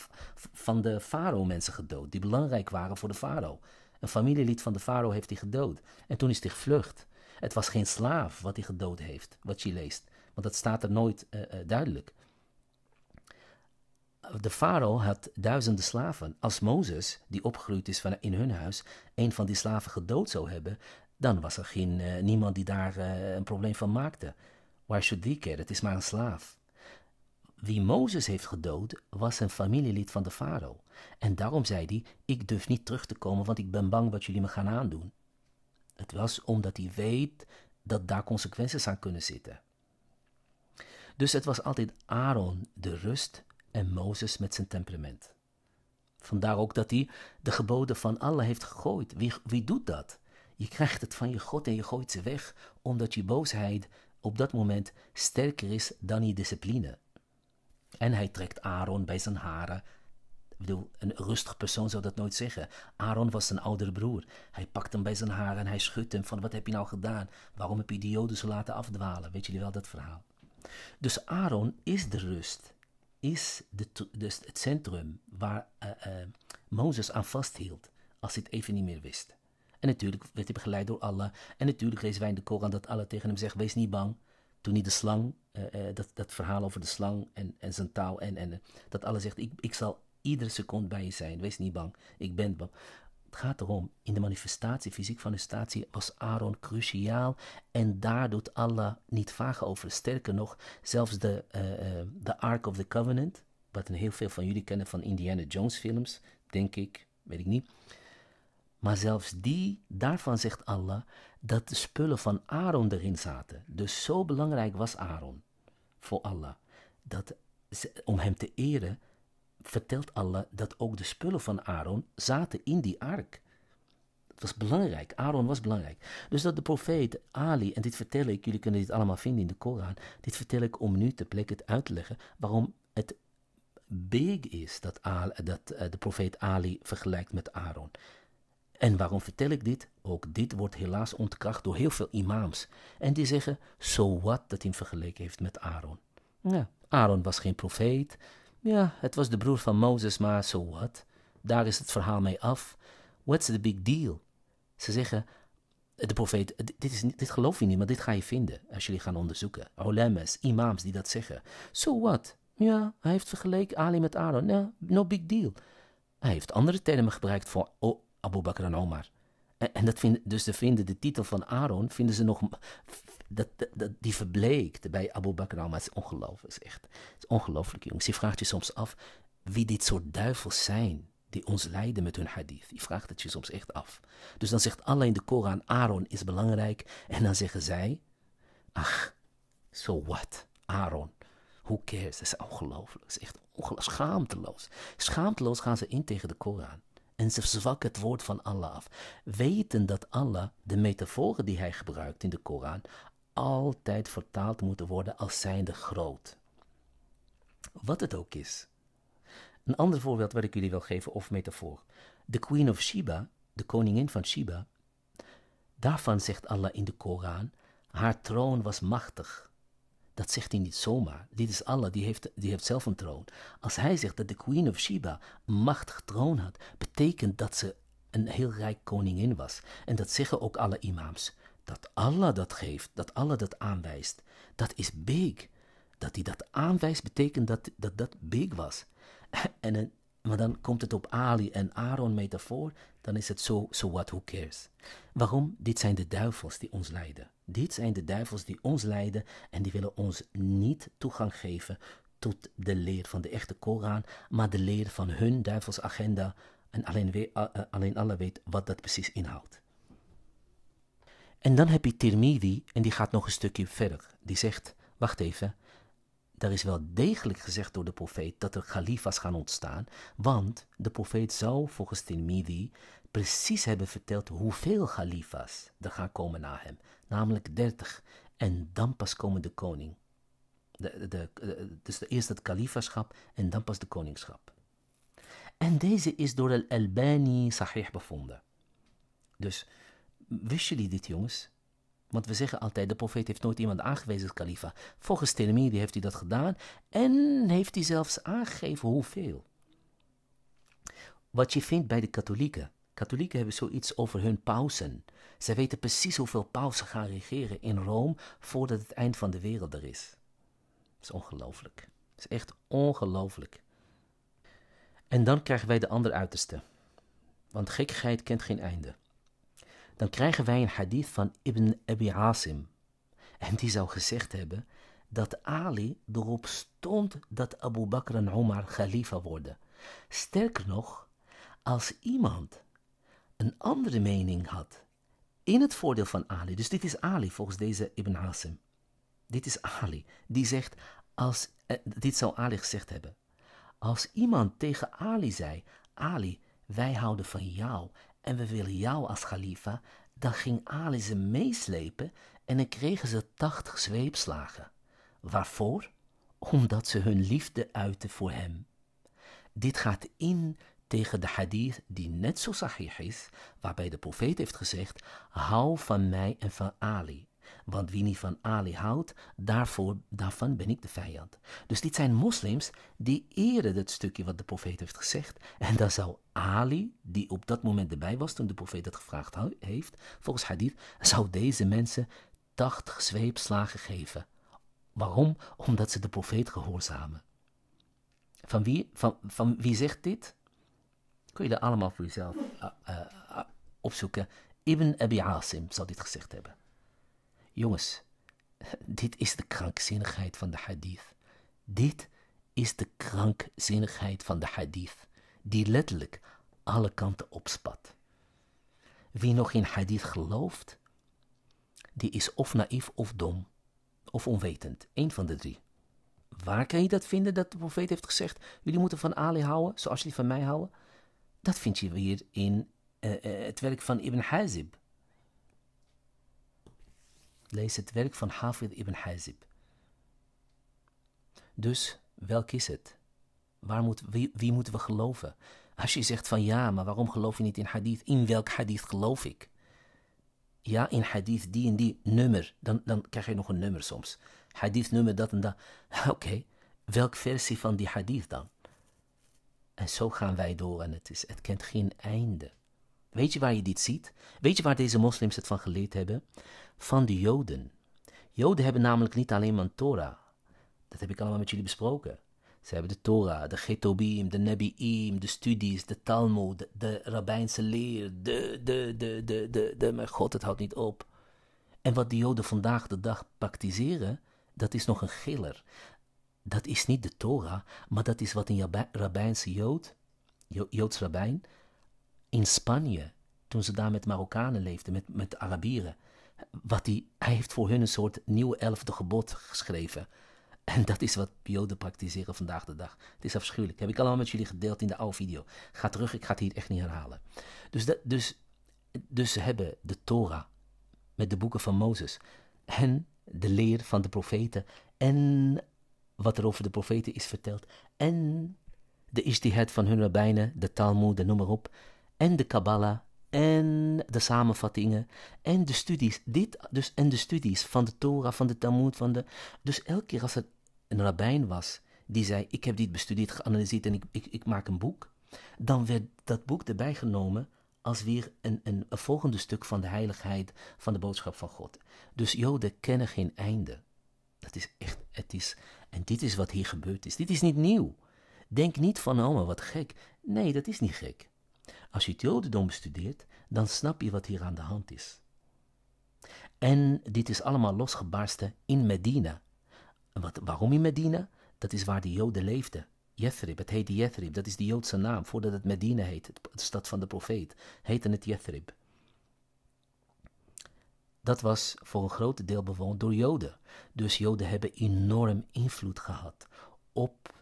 van de farao-mensen gedood, die belangrijk waren voor de faro. Een familielid van de faro heeft hij gedood. En toen is hij gevlucht. Het was geen slaaf wat hij gedood heeft, wat je leest. Want dat staat er nooit eh, eh, duidelijk. De faro had duizenden slaven. Als Mozes, die opgegroeid is van, in hun huis, een van die slaven gedood zou hebben, dan was er geen, eh, niemand die daar een probleem van maakte. Why should he care? Het is maar een slaaf. Wie Mozes heeft gedood, was een familielid van de farao. En daarom zei hij: Ik durf niet terug te komen, want ik ben bang wat jullie me gaan aandoen. Het was omdat hij weet dat daar consequenties aan kunnen zitten. Dus het was altijd Aaron de rust en Mozes met zijn temperament. Vandaar ook dat hij de geboden van Allah heeft gegooid. Wie, wie doet dat? Je krijgt het van je God en je gooit ze weg, omdat je boosheid op dat moment sterker is dan je discipline. En hij trekt Aaron bij zijn haren. Ik bedoel, een rustig persoon zou dat nooit zeggen. Aaron was zijn oudere broer. Hij pakt hem bij zijn haren en hij schudt hem van wat heb je nou gedaan? Waarom heb je die joden zo laten afdwalen? Weet jullie wel dat verhaal? Dus Aaron is de rust. Is de, dus het centrum waar uh, Mozes aan vasthield als hij het even niet meer wist. En natuurlijk werd hij begeleid door Allah. En natuurlijk lezen wij in de Koran dat Allah tegen hem zegt, wees niet bang toen hij de slang, eh, eh, dat, dat verhaal over de slang en, en zijn taal en, en eh, dat alles zegt, ik, ik zal iedere seconde bij je zijn, wees niet bang, ik ben bang. Het gaat erom, in de manifestatie, fysiek manifestatie, was Aaron cruciaal en daar doet Allah niet vaag over. Sterker nog, zelfs de, de Ark of the Covenant, wat heel veel van jullie kennen van Indiana Jones films, denk ik, weet ik niet. Maar zelfs die, daarvan zegt Allah, dat de spullen van Aaron erin zaten. Dus zo belangrijk was Aaron voor Allah. Dat om hem te eren, vertelt Allah dat ook de spullen van Aaron zaten in die ark. Dat was belangrijk. Aaron was belangrijk. Dus dat de profeet Ali, en dit vertel ik, jullie kunnen dit allemaal vinden in de Koran. Dit vertel ik om nu ter plekke uit te leggen waarom het big is dat, Ali, dat eh, de profeet Ali vergelijkt met Aaron. En waarom vertel ik dit? Ook dit wordt helaas ontkracht door heel veel imams. En die zeggen, so what, dat hij vergeleken heeft met Aaron. Ja, Aaron was geen profeet. Ja, het was de broer van Mozes, maar so what? Daar is het verhaal mee af. What's the big deal? Ze zeggen, de profeet, dit, is, dit geloof je niet, maar dit ga je vinden als jullie gaan onderzoeken. Olemes, imams die dat zeggen. So what? Ja, hij heeft vergeleken Ali met Aaron. Ja, no big deal. Hij heeft andere termen gebruikt voor Abu Bakr en Omar. En, dat vind, dus ze vinden de titel van Aaron, vinden ze nog, dat, die verbleekt bij Abu Bakr en Omar. Het is ongelooflijk, is echt het is ongelooflijk, jongens. Je vraagt je soms af wie dit soort duivels zijn die ons leiden met hun hadith. Je vraagt het je soms echt af. Dus dan zegt alleen de Koran, Aaron is belangrijk. En dan zeggen zij, ach, so what, Aaron. Who cares? Dat is ongelooflijk. Dat is echt ongelooflijk. Schaamteloos. Schaamteloos gaan ze in tegen de Koran en ze zwakken het woord van Allah af. Weten dat Allah, de metaforen die hij gebruikt in de Koran, altijd vertaald moeten worden als zijnde groot. Wat het ook is. Een ander voorbeeld wat ik jullie wil geven, of metafoor. De Queen of Sheba, de koningin van Sheba, daarvan zegt Allah in de Koran, haar troon was machtig. Dat zegt hij niet zomaar. Dit is Allah, die heeft, die heeft zelf een troon. Als hij zegt dat de Queen of Sheba een machtig troon had, betekent dat ze een heel rijk koningin was. En dat zeggen ook alle imams. Dat Allah dat geeft, dat Allah dat aanwijst, dat is big. Dat hij dat aanwijst, betekent dat dat, dat big was. En maar dan komt het op Ali en Aaron metafoor, dan is het zo, so, what, who cares? Waarom? Dit zijn de duivels die ons leiden. Dit zijn de duivels die ons leiden en die willen ons niet toegang geven tot de leer van de echte Koran, maar de leer van hun duivelsagenda. En alleen, we, alleen Allah weet wat dat precies inhoudt. En dan heb je Tirmidhi, en die gaat nog een stukje verder. Die zegt, wacht even, daar is wel degelijk gezegd door de profeet dat er khalifas gaan ontstaan, want de profeet zou volgens Tirmidhi precies hebben verteld hoeveel kalifas er gaan komen na hem, namelijk 30. En dan pas komen de koning. De, de, eh, dus de, dus eerst het kalifaschap en dan pas de koningschap. En deze is door Al-Albani sahih bevonden. Dus wisten jullie dit, jongens? Want we zeggen altijd, de profeet heeft nooit iemand aangewezen als kalifa. Volgens Telemiri heeft hij dat gedaan en heeft hij zelfs aangegeven hoeveel. Wat je vindt bij de katholieken, Katholieken hebben zoiets over hun pausen. Zij weten precies hoeveel pausen gaan regeren in Rome voordat het eind van de wereld er is. Dat is ongelooflijk. Dat is echt ongelooflijk. En dan krijgen wij de andere uiterste. Want gekkigheid kent geen einde. Dan krijgen wij een hadith van Ibn Abi Asim. En die zou gezegd hebben dat Ali erop stond dat Abu Bakr en Omar khalifa worden. Sterker nog, als iemand een andere mening had. In het voordeel van Ali. Dus dit is Ali volgens deze Ibn Asim. Dit is Ali. Die zegt, als, eh, dit zou Ali gezegd hebben. Als iemand tegen Ali zei, Ali, wij houden van jou en we willen jou als khalifa, dan ging Ali ze meeslepen en dan kregen ze tachtig zweepslagen. Waarvoor? Omdat ze hun liefde uitten voor hem. Dit gaat in tegen de hadith die net zo sahih is, waarbij de profeet heeft gezegd: Hou van mij en van Ali. Want wie niet van Ali houdt, daarvoor, daarvan ben ik de vijand. Dus dit zijn moslims die eren het stukje wat de profeet heeft gezegd. En dan zou Ali, die op dat moment erbij was toen de profeet het gevraagd heeft, volgens hadith, zou deze mensen 80 zweepslagen geven. Waarom? Omdat ze de profeet gehoorzamen. Van wie, van, van wie zegt dit? Kun je dat allemaal voor jezelf eh, eh, eh, opzoeken. Ibn Abi Asim zal dit gezegd hebben. Jongens, dit is de krankzinnigheid van de hadith. Dit is de krankzinnigheid van de hadith, die letterlijk alle kanten opspat. Wie nog in hadith gelooft, die is of naïef of dom, of onwetend, één van de drie. Waar kan je dat vinden dat de profeet heeft gezegd, jullie moeten van Ali houden zoals jullie van mij houden? Dat vind je weer in eh, eh, het werk van Ibn Hazib. Lees het werk van Hafid Ibn Hazib. Dus welk is het? Waar wie, moeten we geloven? Als je zegt van ja, maar waarom geloof je niet in hadith? In welk hadith geloof ik? Ja, in hadith die en die nummer. Dan, dan krijg je nog een nummer soms. Hadith nummer dat en dat. Oké, welk versie van die hadith dan? En zo gaan wij door en het, is, het kent geen einde. Weet je waar je dit ziet? Weet je waar deze moslims het van geleerd hebben? Van de Joden. Joden hebben namelijk niet alleen maar een Torah. Dat heb ik allemaal met jullie besproken. Ze hebben de Torah, de Getobim, de Nebi'im, de studies, de Talmud, de, rabbijnse leer, de, de, de, de, de, de, maar God, het houdt niet op. En wat de Joden vandaag de dag praktiseren, dat is nog een giller dat is niet de Torah, maar dat is wat een rabbijnse Jood, Joods rabbijn, in Spanje, toen ze daar met Marokkanen leefden, met, met Arabieren, wat hij, hij heeft voor hun een soort nieuwe elfde gebod geschreven. En dat is wat Joden praktiseren vandaag de dag. Het is afschuwelijk. Heb ik allemaal met jullie gedeeld in de oude video. Ga terug, ik ga het hier echt niet herhalen. Dus, dat, dus, dus ze hebben de Torah met de boeken van Mozes en de leer van de profeten en wat er over de profeten is verteld. En de ijtihad van hun rabbijnen, de Talmud, de noem maar op. En de Kabbalah. En de samenvattingen. En de studies. Dit dus, en de studies van de Torah, van de Talmud. Van de... Dus elke keer als er een rabbijn was die zei: Ik heb dit bestudeerd, geanalyseerd en ik, ik, ik maak een boek. Dan werd dat boek erbij genomen als weer een, een, een, volgende stuk van de heiligheid van de boodschap van God. Dus Joden kennen geen einde. Dat is echt, het is, en dit is wat hier gebeurd is. Dit is niet nieuw. Denk niet van, oh maar wat gek. Nee, dat is niet gek. Als je het Jodendom bestudeert, dan snap je wat hier aan de hand is. En dit is allemaal losgebarsten in Medina. Wat, waarom in Medina? Dat is waar de Joden leefden. Yathrib, het heette Yathrib, dat is de Joodse naam. Voordat het Medina heet, de stad van de profeet, heette het Yathrib dat was voor een groot deel bewoond door Joden. Dus Joden hebben enorm invloed gehad op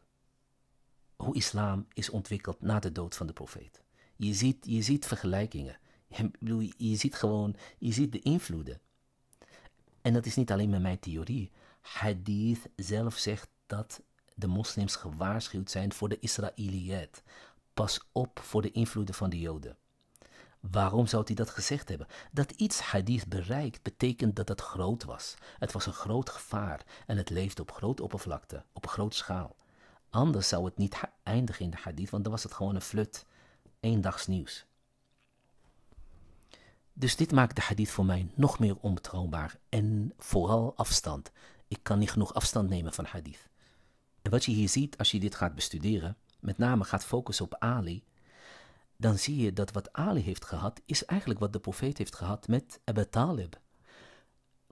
hoe islam is ontwikkeld na de dood van de profeet. Je ziet, je ziet vergelijkingen. Je, je ziet gewoon, je ziet de invloeden. En dat is niet alleen met mijn theorie. Hadith zelf zegt dat de moslims gewaarschuwd zijn voor de Israëliët. Pas op voor de invloeden van de Joden. Waarom zou hij dat gezegd hebben? Dat iets hadith bereikt, betekent dat het groot was. Het was een groot gevaar en het leefde op groot oppervlakte, op grote schaal. Anders zou het niet eindigen in de hadith, want dan was het gewoon een flut. Eendags nieuws. Dus dit maakt de hadith voor mij nog meer onbetrouwbaar en vooral afstand. Ik kan niet genoeg afstand nemen van hadith. En wat je hier ziet als je dit gaat bestuderen, met name gaat focussen op Ali, dan zie je dat wat Ali heeft gehad, is eigenlijk wat de profeet heeft gehad met Abu Talib.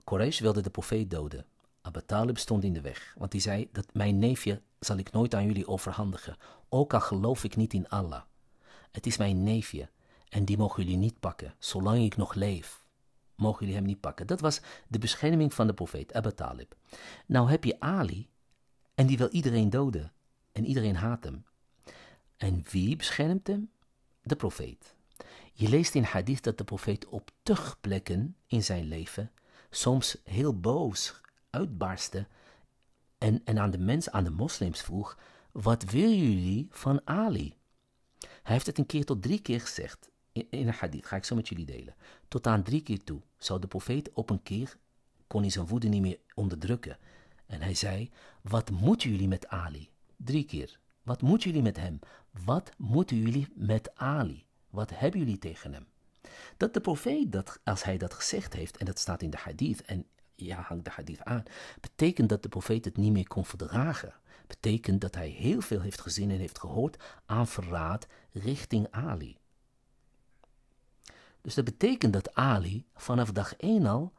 Quraysh wilde de profeet doden. Abu Talib stond in de weg, want hij zei dat mijn neefje zal ik nooit aan jullie overhandigen, ook al geloof ik niet in Allah. Het is mijn neefje en die mogen jullie niet pakken, zolang ik nog leef. Mogen jullie hem niet pakken. Dat was de bescherming van de profeet Abu Talib. Nou heb je Ali en die wil iedereen doden en iedereen haat hem. En wie beschermt hem? de profeet. Je leest in hadith dat de profeet op plekken in zijn leven soms heel boos uitbarstte en, en aan de mens, aan de moslims vroeg, wat willen jullie van Ali? Hij heeft het een keer tot drie keer gezegd in, een hadith, ga ik zo met jullie delen. Tot aan drie keer toe zou de profeet op een keer, kon hij zijn woede niet meer onderdrukken. En hij zei, wat moeten jullie met Ali? Drie keer. Wat moeten jullie met hem? Wat moeten jullie met Ali? Wat hebben jullie tegen hem? Dat de profeet, dat, als hij dat gezegd heeft, en dat staat in de hadith, en ja, hangt de hadith aan, betekent dat de profeet het niet meer kon verdragen. Betekent dat hij heel veel heeft gezien en heeft gehoord aan verraad richting Ali. Dus dat betekent dat Ali vanaf dag 1 al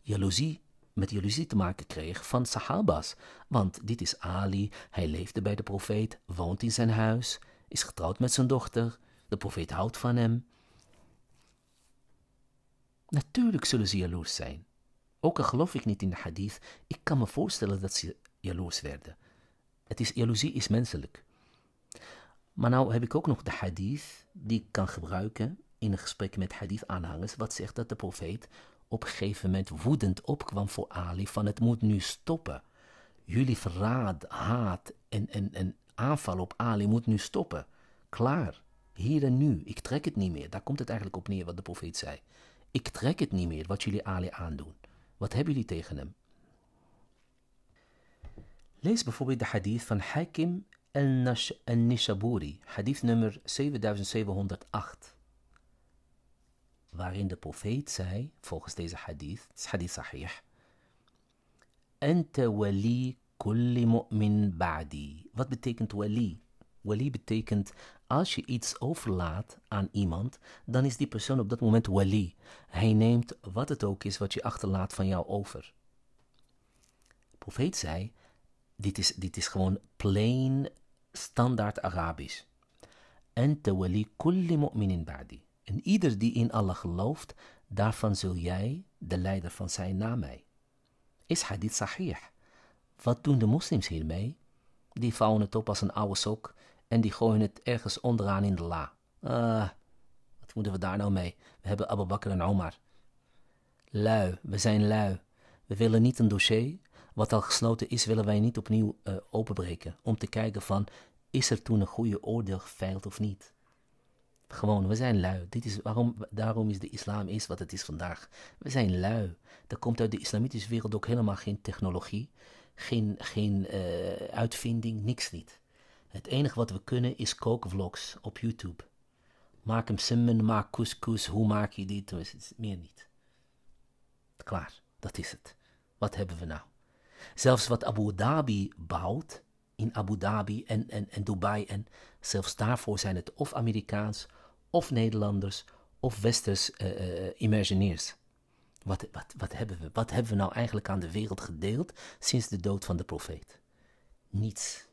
jaloezie met jaloezie te maken kreeg van Sahabas. Want dit is Ali, hij leefde bij de profeet, woont in zijn huis, is getrouwd met zijn dochter, de profeet houdt van hem. Natuurlijk zullen ze jaloers zijn. Ook al geloof ik niet in de hadith, ik kan me voorstellen dat ze jaloers werden. Het is, jaloezie is menselijk. Maar nou heb ik ook nog de hadith die ik kan gebruiken in een gesprek met hadith-aanhangers, wat zegt dat de profeet op een gegeven moment woedend opkwam voor Ali van het moet nu stoppen. Jullie verraad, haat en, en, aanval op Ali moet nu stoppen. Klaar, hier en nu, ik trek het niet meer. Daar komt het eigenlijk op neer wat de profeet zei. Ik trek het niet meer wat jullie Ali aandoen. Wat hebben jullie tegen hem? Lees bijvoorbeeld de hadith van Hakim al-Nishaburi, hadith nummer 7708 waarin de profeet zei, volgens deze hadith, het is hadith sahih, Anta wali kulli mu'min ba'di. Wat betekent wali? Wali betekent als je iets overlaat aan iemand, dan is die persoon op dat moment wali. Hij neemt wat het ook is wat je achterlaat van jou over. De profeet zei, dit is, dit is gewoon plain standaard Arabisch. Anta wali kulli mu'min ba'di. En ieder die in Allah gelooft, daarvan zul jij de leider van zijn na mij. Is hadith sahih? Wat doen de moslims hiermee? Die vouwen het op als een oude sok en die gooien het ergens onderaan in de la. Ah, wat moeten we daar nou mee? We hebben Abu Bakr en Omar. Lui, we zijn lui. We willen niet een dossier. Wat al gesloten is, willen wij niet opnieuw eh, openbreken. Om te kijken van, is er toen een goede oordeel geveild of niet? Gewoon, we zijn lui. Dit is waarom, daarom is de islam is wat het is vandaag. We zijn lui. Er komt uit de islamitische wereld ook helemaal geen technologie, geen, geen eh, uitvinding, niks niet. Het enige wat we kunnen is kookvlogs op YouTube. Maak hem simmen, maak couscous, hoe maak je dit? meer niet. Klaar, dat is het. Wat hebben we nou? Zelfs wat Abu Dhabi bouwt, in Abu Dhabi en, en, en Dubai, en zelfs daarvoor zijn het of Amerikaans of Nederlanders of Westers uh, imagineers. Wat, wat, wat, hebben we? Wat hebben we nou eigenlijk aan de wereld gedeeld sinds de dood van de profeet? Niets.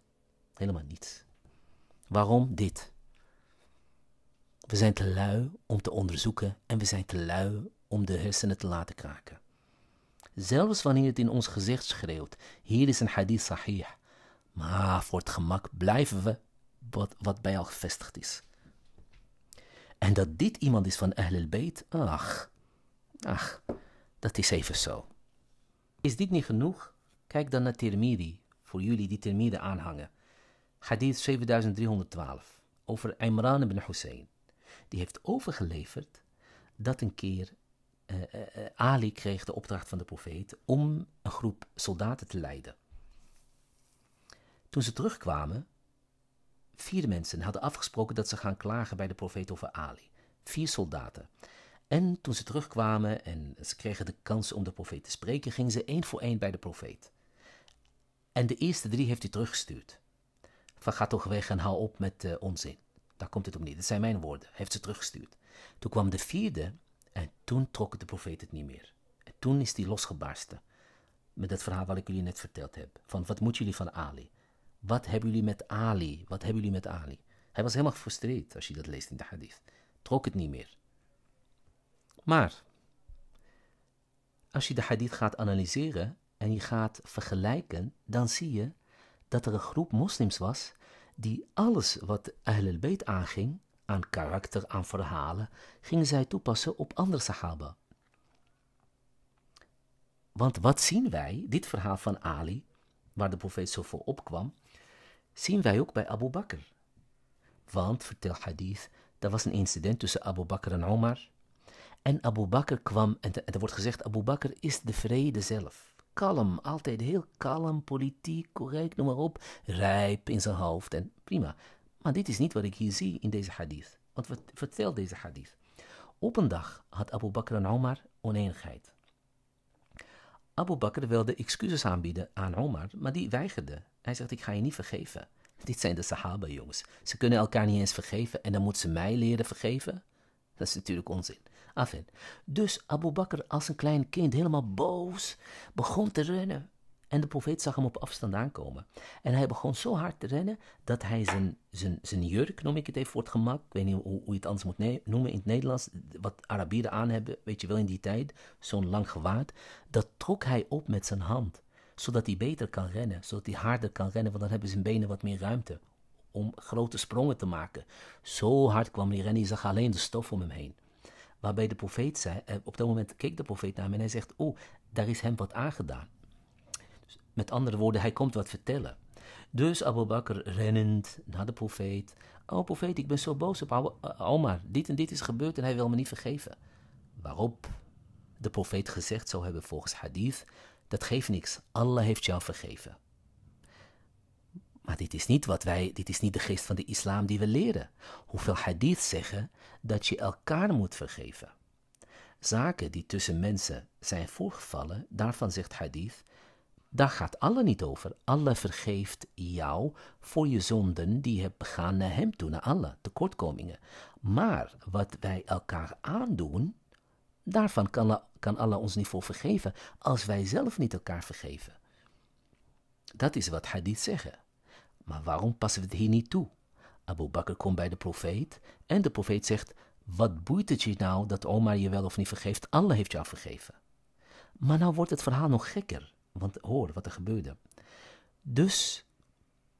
Helemaal niets. Waarom dit? We zijn te lui om te onderzoeken en we zijn te lui om de hersenen te laten kraken. Zelfs wanneer het in ons gezicht schreeuwt: hier is een hadith sahih. Maar voor het gemak blijven we wat, wat bij al gevestigd is. En dat dit iemand is van Ahlul Bayt, ach, ach, dat is even zo. Is dit niet genoeg? Kijk dan naar Tirmidhi, voor jullie die Tirmidhi aanhangen. Hadith 7312, over Imran ibn Hussein. Die heeft overgeleverd dat een keer eh, eh, eh, Ali kreeg de opdracht van de profeet om een groep soldaten te leiden. Toen ze terugkwamen, Vier mensen hadden afgesproken dat ze gaan klagen bij de profeet over Ali. Vier soldaten. En toen ze terugkwamen en ze kregen de kans om de profeet te spreken, gingen ze één voor één bij de profeet. En de eerste drie heeft hij teruggestuurd. Van ga toch weg en hou op met eh, onzin. Daar komt het om niet. Dat zijn mijn woorden. heeft ze teruggestuurd. Toen kwam de vierde en toen trok de profeet het niet meer. En toen is hij losgebarsten. Met dat verhaal wat ik jullie net verteld heb. Van wat moeten jullie van Ali? Wat hebben jullie met Ali? Wat hebben jullie met Ali? Hij was helemaal gefrustreerd als je dat leest in de hadith. Trok het niet meer. Maar als je de hadith gaat analyseren en je gaat vergelijken, dan zie je dat er een groep moslims was die alles wat Ahl al aanging, aan karakter, aan verhalen, gingen zij toepassen op andere sahaba. Want wat zien wij, dit verhaal van Ali, waar de profeet zo voor opkwam, zien wij ook bij Abu Bakr. Want, vertel hadith, dat was een incident tussen Abu Bakr en Omar. En Abu Bakr kwam, en, er wordt gezegd, Abu Bakr is de vrede zelf. Kalm, altijd heel kalm, politiek, correct, noem maar op. Rijp in zijn hoofd en prima. Maar dit is niet wat ik hier zie in deze hadith. Want vertel deze hadith? Op een dag had Abu Bakr en Omar oneenigheid. Abu Bakr wilde excuses aanbieden aan Omar, maar die weigerde. Hij zegt, ik ga je niet vergeven. Dit zijn de Sahaba, jongens. Ze kunnen elkaar niet eens vergeven en dan moet ze mij leren vergeven? Dat is natuurlijk onzin. Afin. Dus Abu Bakr, als een klein kind, helemaal boos, begon te rennen. En de profeet zag hem op afstand aankomen. En hij begon zo hard te rennen dat hij zijn, zijn, zijn jurk, noem ik het even voor het gemak, ik weet niet hoe, hoe je het anders moet noemen in het Nederlands, wat Arabieren aan hebben, weet je wel, in die tijd, zo'n lang gewaad, dat trok hij op met zijn hand zodat hij beter kan rennen, zodat hij harder kan rennen, want dan hebben zijn benen wat meer ruimte om grote sprongen te maken. Zo hard kwam hij rennen, hij zag alleen de stof om hem heen. Waarbij de profeet zei, eh, op dat moment keek de profeet naar hem en hij zegt, oh, daar is hem wat aangedaan. Dus met andere woorden, hij komt wat vertellen. Dus Abu Bakr rennend naar de profeet. Oh profeet, ik ben zo boos op eh, Omar. Dit en dit is gebeurd en hij wil me niet vergeven. Waarop de profeet gezegd zou hebben volgens hadith dat geeft niks. Allah heeft jou vergeven. Maar dit is niet wat wij, dit is niet de geest van de islam die we leren. Hoeveel hadith zeggen dat je elkaar moet vergeven. Zaken die tussen mensen zijn voorgevallen, daarvan zegt hadith, daar gaat Allah niet over. Allah vergeeft jou voor je zonden die je hebt begaan naar hem toe, naar Allah, tekortkomingen. Maar wat wij elkaar aandoen, daarvan kan kan Allah ons niet voor vergeven als wij zelf niet elkaar vergeven. Dat is wat hadith zeggen. Maar waarom passen we het hier niet toe? Abu Bakr komt bij de profeet en de profeet zegt, wat boeit het je nou dat Omar je wel of niet vergeeft? Allah heeft je vergeven. Maar nou wordt het verhaal nog gekker, want hoor wat er gebeurde. Dus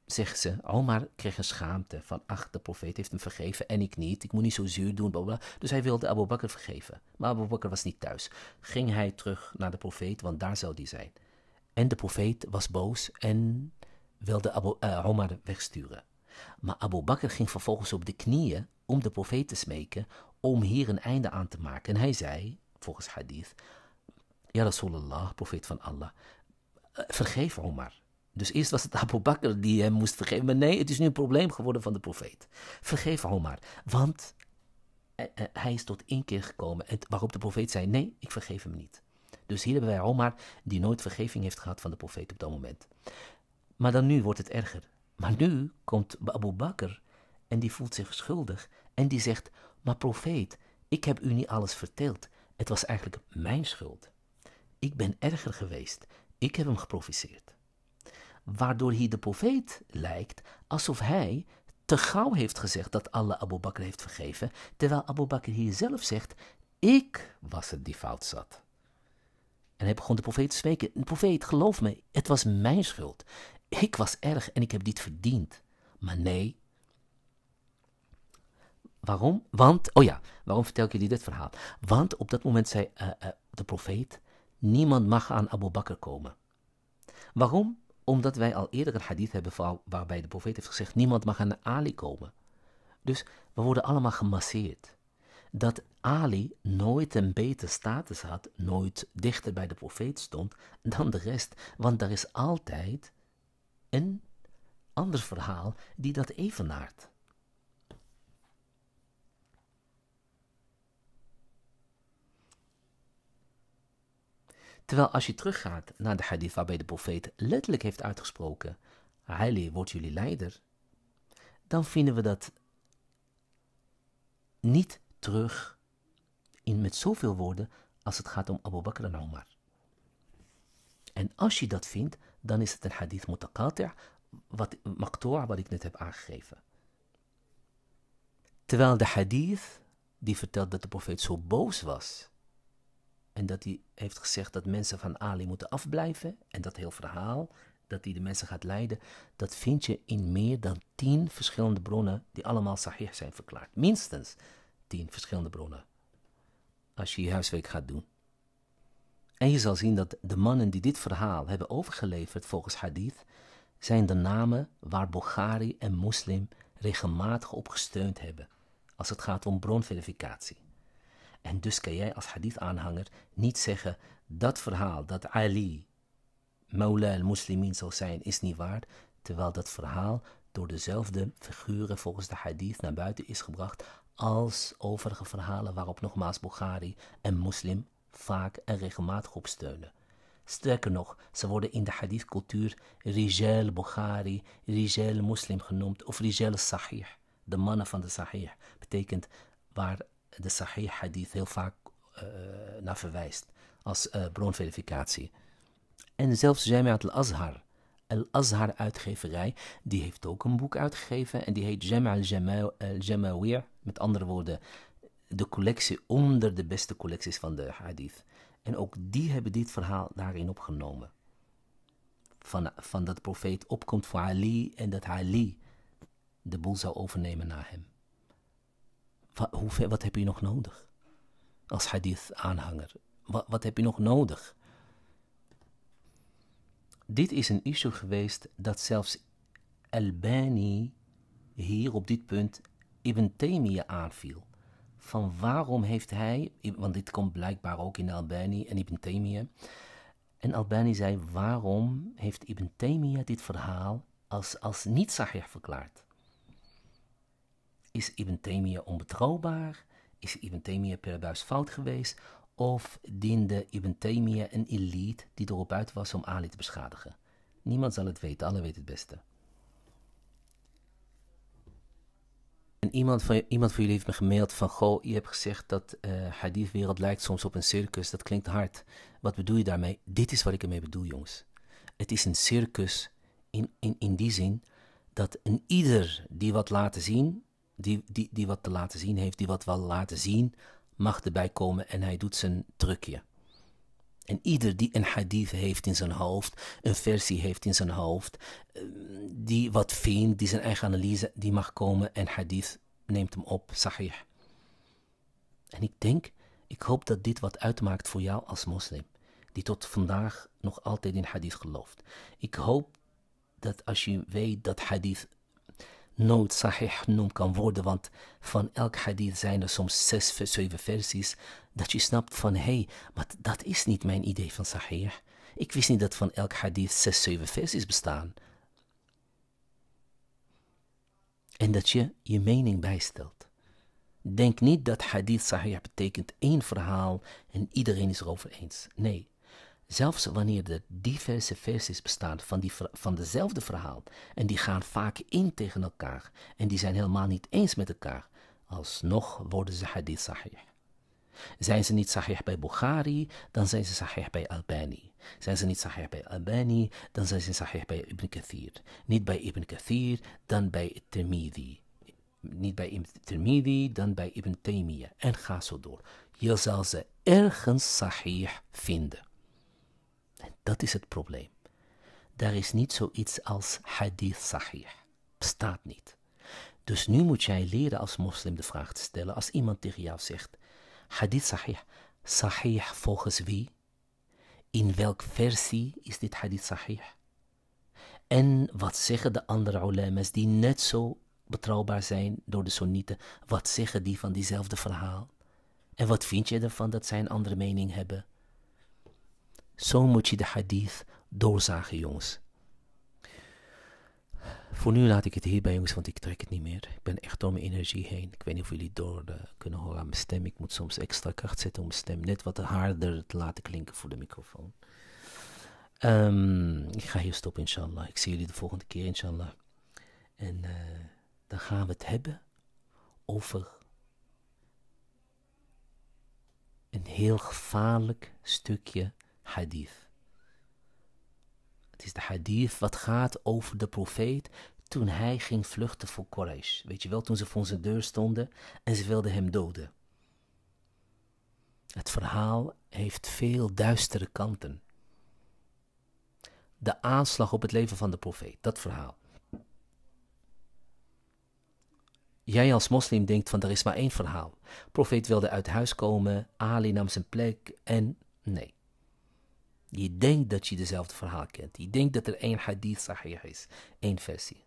zegt ze, Omar oh, kreeg een schaamte van, ach, de profeet heeft hem vergeven en ik niet, ik moet niet zo zuur doen, Dus hij wilde Abu Bakr vergeven. Maar Abu Bakr was niet thuis. Ging hij terug naar de profeet, want daar zou die zijn. En de profeet was boos en wilde eh, Omar wegsturen. Maar Abu Bakr ging vervolgens op de knieën om de profeet te smeken om hier een einde aan te maken. En hij zei, volgens hadith, Ya Rasulallah, profeet van Allah, eh, vergeef Omar. Dus eerst was het Abu Bakr die hem moest vergeven. Maar nee, het is nu een probleem geworden van de profeet. Vergeef Omar, want eh, eh, hij is tot één keer gekomen. Waarop de profeet zei, nee, ik vergeef hem niet. Dus hier hebben wij Omar die nooit vergeving heeft gehad van de profeet op dat moment. Maar dan nu wordt het erger. Maar nu komt Abu Bakr en die voelt zich schuldig en die zegt, maar profeet, ik heb u niet alles verteld. Het was eigenlijk mijn schuld. Ik ben erger geweest. Ik heb hem geproficeerd waardoor hij de profeet lijkt alsof hij te gauw heeft gezegd dat Allah Abu Bakr heeft vergeven, terwijl Abu Bakr hier zelf zegt, ik was het die fout zat. En hij begon de profeet te smeken, profeet geloof me, het was mijn schuld. Ik was erg en ik heb dit verdiend. Maar nee. Waarom? Want, oh ja, waarom vertel ik jullie dit verhaal? Want op dat moment zei eh, eh, de profeet, niemand mag aan Abu Bakr komen. Waarom? Omdat wij al eerder een hadith hebben waarbij de profeet heeft gezegd: niemand mag aan Ali komen. Dus we worden allemaal gemasseerd. Dat Ali nooit een betere status had, nooit dichter bij de profeet stond dan de rest, want er is altijd een ander verhaal die dat evenaart. Terwijl als je teruggaat naar de hadith waarbij de profeet letterlijk heeft uitgesproken: Ali wordt jullie leider, dan vinden we dat niet terug in met zoveel woorden als het gaat om Abu Bakr en Omar. En als je dat vindt, dan is het een hadith mutaqati' wat maktoa wat ik net heb aangegeven. Terwijl de hadith die vertelt dat de profeet zo boos was en dat hij heeft gezegd dat mensen van Ali moeten afblijven. En dat heel verhaal, dat hij de mensen gaat leiden, dat vind je in meer dan tien verschillende bronnen die allemaal sahih zijn verklaard. Minstens tien verschillende bronnen. Als je je huiswerk gaat doen. En je zal zien dat de mannen die dit verhaal hebben overgeleverd volgens hadith, zijn de namen waar Bulgari en Moslim regelmatig op gesteund hebben als het gaat om bronverificatie. En dus kan jij als hadith-aanhanger niet zeggen dat verhaal dat Ali Mawla al-Muslimin zou zijn, is niet waar. Terwijl dat verhaal door dezelfde figuren volgens de hadith naar buiten is gebracht als overige verhalen waarop nogmaals Bukhari en Muslim vaak en regelmatig op steunen. Sterker nog, ze worden in de hadithcultuur Rijal Bukhari, Rijal Muslim genoemd of Rijal Sahih, de mannen van de Sahih. Betekent waar de Sahih Hadith heel vaak eh, naar verwijst als eh, bronverificatie. En zelfs Jamiat al-Azhar, al-Azhar uitgeverij, die heeft ook een boek uitgegeven en die heet Jama' al-Jamawir, met andere woorden, de collectie onder de beste collecties van de hadith. En ook die hebben dit verhaal daarin opgenomen. Van, van dat profeet opkomt voor Ali en dat Ali de boel zou overnemen na hem. Wat, wat heb je nog nodig? Als hadith-aanhanger. Wat, heb je nog nodig? Dit is een issue geweest dat zelfs Albani hier op dit punt Ibn Taymiyyah aanviel. Van waarom heeft hij, want dit komt blijkbaar ook in Albani en Ibn Taymiyyah. En Albani zei, waarom heeft Ibn Taymiyyah dit verhaal als, als niet sahih verklaard? Is Ibn Taymiyyah onbetrouwbaar? Is Ibn Taymiyyah per buis fout geweest? Of diende Ibn Taymiyyah een elite die erop uit was om Ali te beschadigen? Niemand zal het weten, alle weten het beste. En iemand van, iemand van jullie heeft me gemaild van, goh, je hebt gezegd dat uh, hadithwereld lijkt soms op een circus. Dat klinkt hard. Wat bedoel je daarmee? Dit is wat ik ermee bedoel, jongens. Het is een circus in, in, in die zin dat een ieder die wat laten zien, die, die, die wat te laten zien heeft, die wat wel laten zien, mag erbij komen en hij doet zijn trucje. En ieder die een hadith heeft in zijn hoofd, een versie heeft in zijn hoofd, eh, die wat vindt, die zijn eigen analyse, die mag komen en hadith neemt hem op, sahih. En ik denk, ik hoop dat dit wat uitmaakt voor jou als moslim, die tot vandaag nog altijd in hadith gelooft. Ik hoop dat als je weet dat hadith nooit sahih genoemd kan worden, want van elk hadith zijn er soms zes, zeven versies, dat je snapt van, hé, hey, maar dat is niet mijn idee van sahih. Ik wist niet dat van elk hadith zes, zeven versies bestaan. En dat je je mening bijstelt. Denk niet dat hadith sahih betekent één verhaal en iedereen is erover eens. Nee, Zelfs wanneer er diverse versies bestaan van, die, van dezelfde verhaal, en die gaan vaak in tegen elkaar, en die zijn helemaal niet eens met elkaar, alsnog worden ze hadith sahih. Zijn ze niet sahih bij Bukhari, dan zijn ze sahih bij Albani. Zijn ze niet sahih bij Albani, dan zijn ze sahih bij Ibn Kathir. Niet bij Ibn Kathir, dan bij Tirmidhi. Niet bij Ibn Tirmidhi, dan bij Ibn Taymiyyah. En ga zo door. Je zal ze ergens sahih vinden dat is het probleem. Daar is niet zoiets als hadith sahih. Bestaat niet. Dus nu moet jij leren als moslim de vraag te stellen als iemand tegen jou zegt: Hadith sahih, sahih volgens wie? In welk versie is dit hadith sahih? En wat zeggen de andere ulama's die net zo betrouwbaar zijn door de sunnieten? Wat zeggen die van diezelfde verhaal? En wat vind je ervan dat zij een andere mening hebben? Zo moet je de hadith doorzagen, jongens. Voor nu laat ik het hierbij, jongens, want ik trek het niet meer. Ik ben echt door mijn energie heen. Ik weet niet of jullie door uh, kunnen horen aan mijn stem. Ik moet soms extra kracht zetten om mijn stem net wat harder te laten klinken voor de microfoon. Ehm, ik ga hier stoppen, inshallah. Ik zie jullie de volgende keer, inshallah. En eh, dan gaan we het hebben over een heel gevaarlijk stukje hadith. Het is de hadith wat gaat over de profeet toen hij ging vluchten voor Quraysh. Weet je wel, toen ze voor zijn deur stonden en ze wilden hem doden. Het verhaal heeft veel duistere kanten. De aanslag op het leven van de profeet, dat verhaal. Jij als moslim denkt van er is maar één verhaal. profeet wilde uit huis komen, Ali nam zijn plek en nee. Je denkt dat je dezelfde verhaal kent. Je denkt dat er één hadith sahih is. één versie.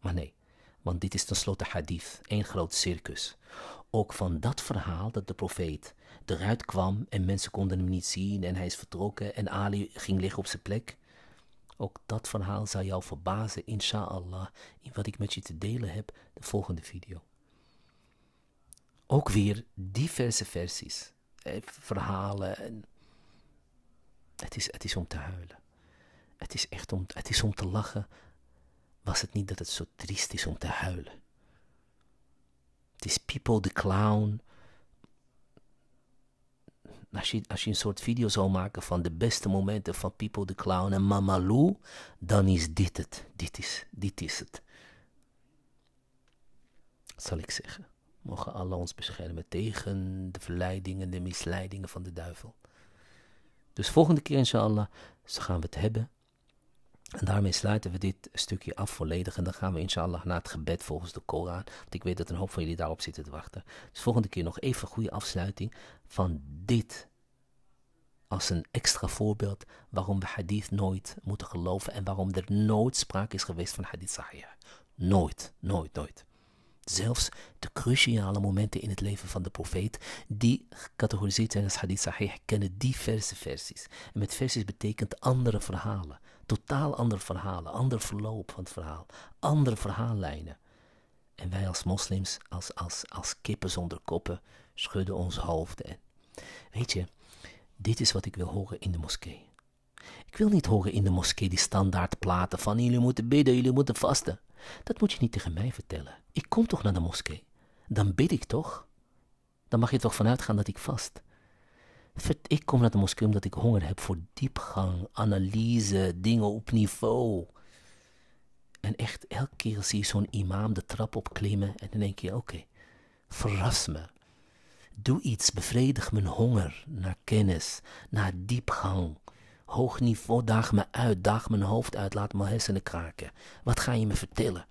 Maar nee, want dit is tenslotte hadith. één groot circus. Ook van dat verhaal dat de profeet eruit kwam en mensen konden hem niet zien en hij is vertrokken en Ali ging liggen op zijn plek. Ook dat verhaal zal jou verbazen, inshallah, in wat ik met je te delen heb de volgende video. Ook weer diverse versies, verhalen en. Het is, het is om te huilen. Het is echt om, het is om te lachen. Was het niet dat het zo triest is om te huilen? Het is People the Clown. Als je, als je een soort video zou maken van de beste momenten van People the Clown en Mama Lou, dan is dit het. Dit is, dit is het. zal ik zeggen. Mogen Allah ons beschermen tegen de verleidingen, de misleidingen van de duivel. Dus volgende keer inshallah gaan we het hebben. En daarmee sluiten we dit stukje af volledig. En dan gaan we inshallah naar het gebed volgens de Koran. Want ik weet dat een hoop van jullie daarop zitten te wachten. Dus volgende keer nog even een goede afsluiting van dit als een extra voorbeeld waarom we hadith nooit moeten geloven en waarom er nooit sprake is geweest van hadith sahih. Nooit, nooit, nooit zelfs de cruciale momenten in het leven van de profeet, die gecategoriseerd zijn als hadith sahih, kennen diverse versies. En met versies betekent andere verhalen, totaal andere verhalen, ander verloop van het verhaal, andere verhaallijnen. En wij als moslims, als, als, als kippen zonder koppen, schudden ons hoofd En weet je, dit is wat ik wil horen in de moskee. Ik wil niet horen in de moskee die standaard platen van jullie moeten bidden, jullie moeten vasten. Dat moet je niet tegen mij vertellen. Ik kom toch naar de moskee? Dan bid ik toch? Dan mag je toch vanuit gaan dat ik vast. Ik kom naar de moskee omdat ik honger heb voor diepgang, analyse, dingen op niveau. En echt, elke keer zie je zo'n imam de trap opklimmen en dan denk je, oké, verras me. Doe iets, bevredig mijn honger naar kennis, naar diepgang, Hoog niveau, daag me uit, daag mijn hoofd uit, laat mijn hersenen kraken. Wat ga je me vertellen?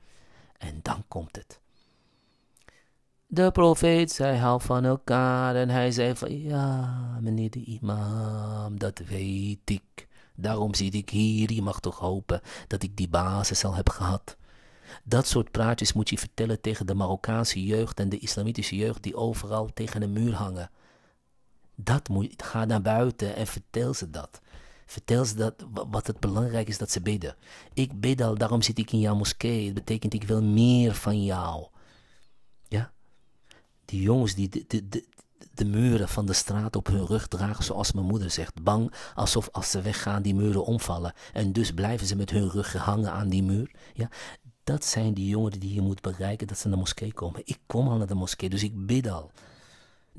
En dan komt het. De profeet zei, half van elkaar. En hij zei van, ja, meneer de imam, dat weet ik. Daarom zit ik hier. Je mag toch hopen dat ik die basis al heb gehad. Dat soort praatjes moet je vertellen tegen de Marokkaanse jeugd en de islamitische jeugd die overal tegen de muur hangen. Dat moet, ga naar buiten en vertel ze dat. Vertel ze dat, wat het belangrijk is dat ze bidden. Ik bid al, daarom zit ik in jouw moskee. Het betekent ik wil meer van jou. Ja? Die jongens die de, de, de, de muren van de straat op hun rug dragen, zoals mijn moeder zegt. Bang alsof als ze weggaan die muren omvallen. En dus blijven ze met hun rug hangen aan die muur. Ja? Dat zijn die jongeren die je moet bereiken dat ze naar de moskee komen. Ik kom al naar de moskee, dus ik bid al.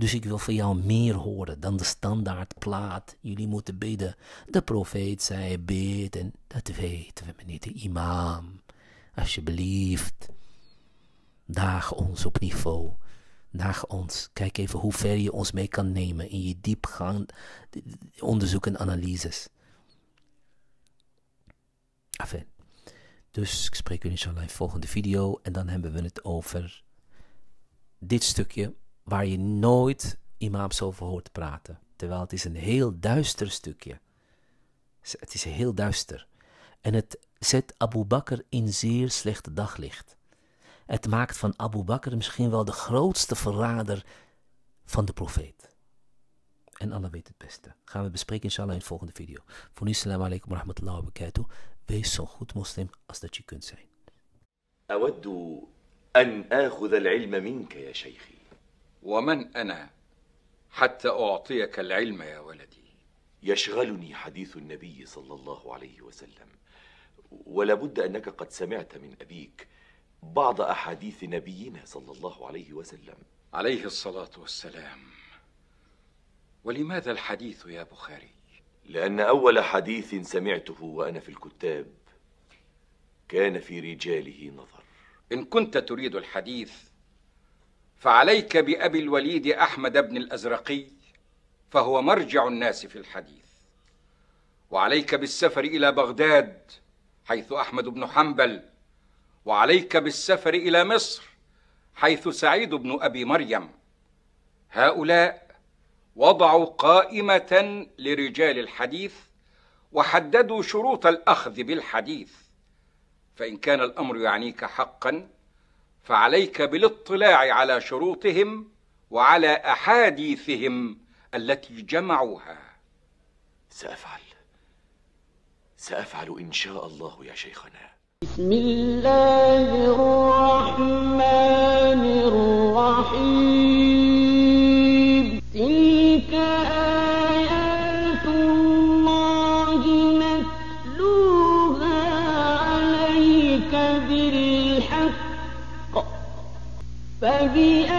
Dus ik wil van jou meer horen dan de standaard plaat. Jullie moeten bidden. De profeet zei bid en dat weten we, meneer de imam. Alsjeblieft. Daag ons op niveau. Daag ons. Kijk even hoe ver je ons mee kan nemen in je diepgang onderzoek en analyses. Enfin. Dus ik spreek jullie in de volgende video. En dan hebben we het over dit stukje waar je nooit imams over hoort praten. Terwijl het is een heel duister stukje. Het is heel duister. En het zet Abu Bakr in zeer slecht daglicht. Het maakt van Abu Bakr misschien wel de grootste verrader van de profeet. En Allah weet het beste. Gaan we bespreken inshallah in de volgende video. Voor nu, salam alaikum wa rahmatullahi wa barakatuh. Wees zo goed moslim als dat je kunt zijn. أود أن آخذ العلم منك يا شيخي ومن أنا حتى أعطيك العلم يا ولدي يشغلني حديث النبي صلى الله عليه وسلم ولابد أنك قد سمعت من أبيك بعض أحاديث نبينا صلى الله عليه وسلم عليه الصلاة والسلام ولماذا الحديث يا بخاري؟ لأن أول حديث سمعته وأنا في الكتاب كان في رجاله نظر إن كنت تريد الحديث فعليك بأبي الوليد أحمد بن الأزرقي فهو مرجع الناس في الحديث وعليك بالسفر إلى بغداد حيث أحمد بن حنبل وعليك بالسفر إلى مصر حيث سعيد بن أبي مريم هؤلاء وضعوا قائمة لرجال الحديث وحددوا شروط الأخذ بالحديث فإن كان الأمر يعنيك حقاً فعليك بالاطلاع على شروطهم وعلى احاديثهم التي جمعوها سافعل سافعل ان شاء الله يا شيخنا بسم الله الرحمن الرحيم الذي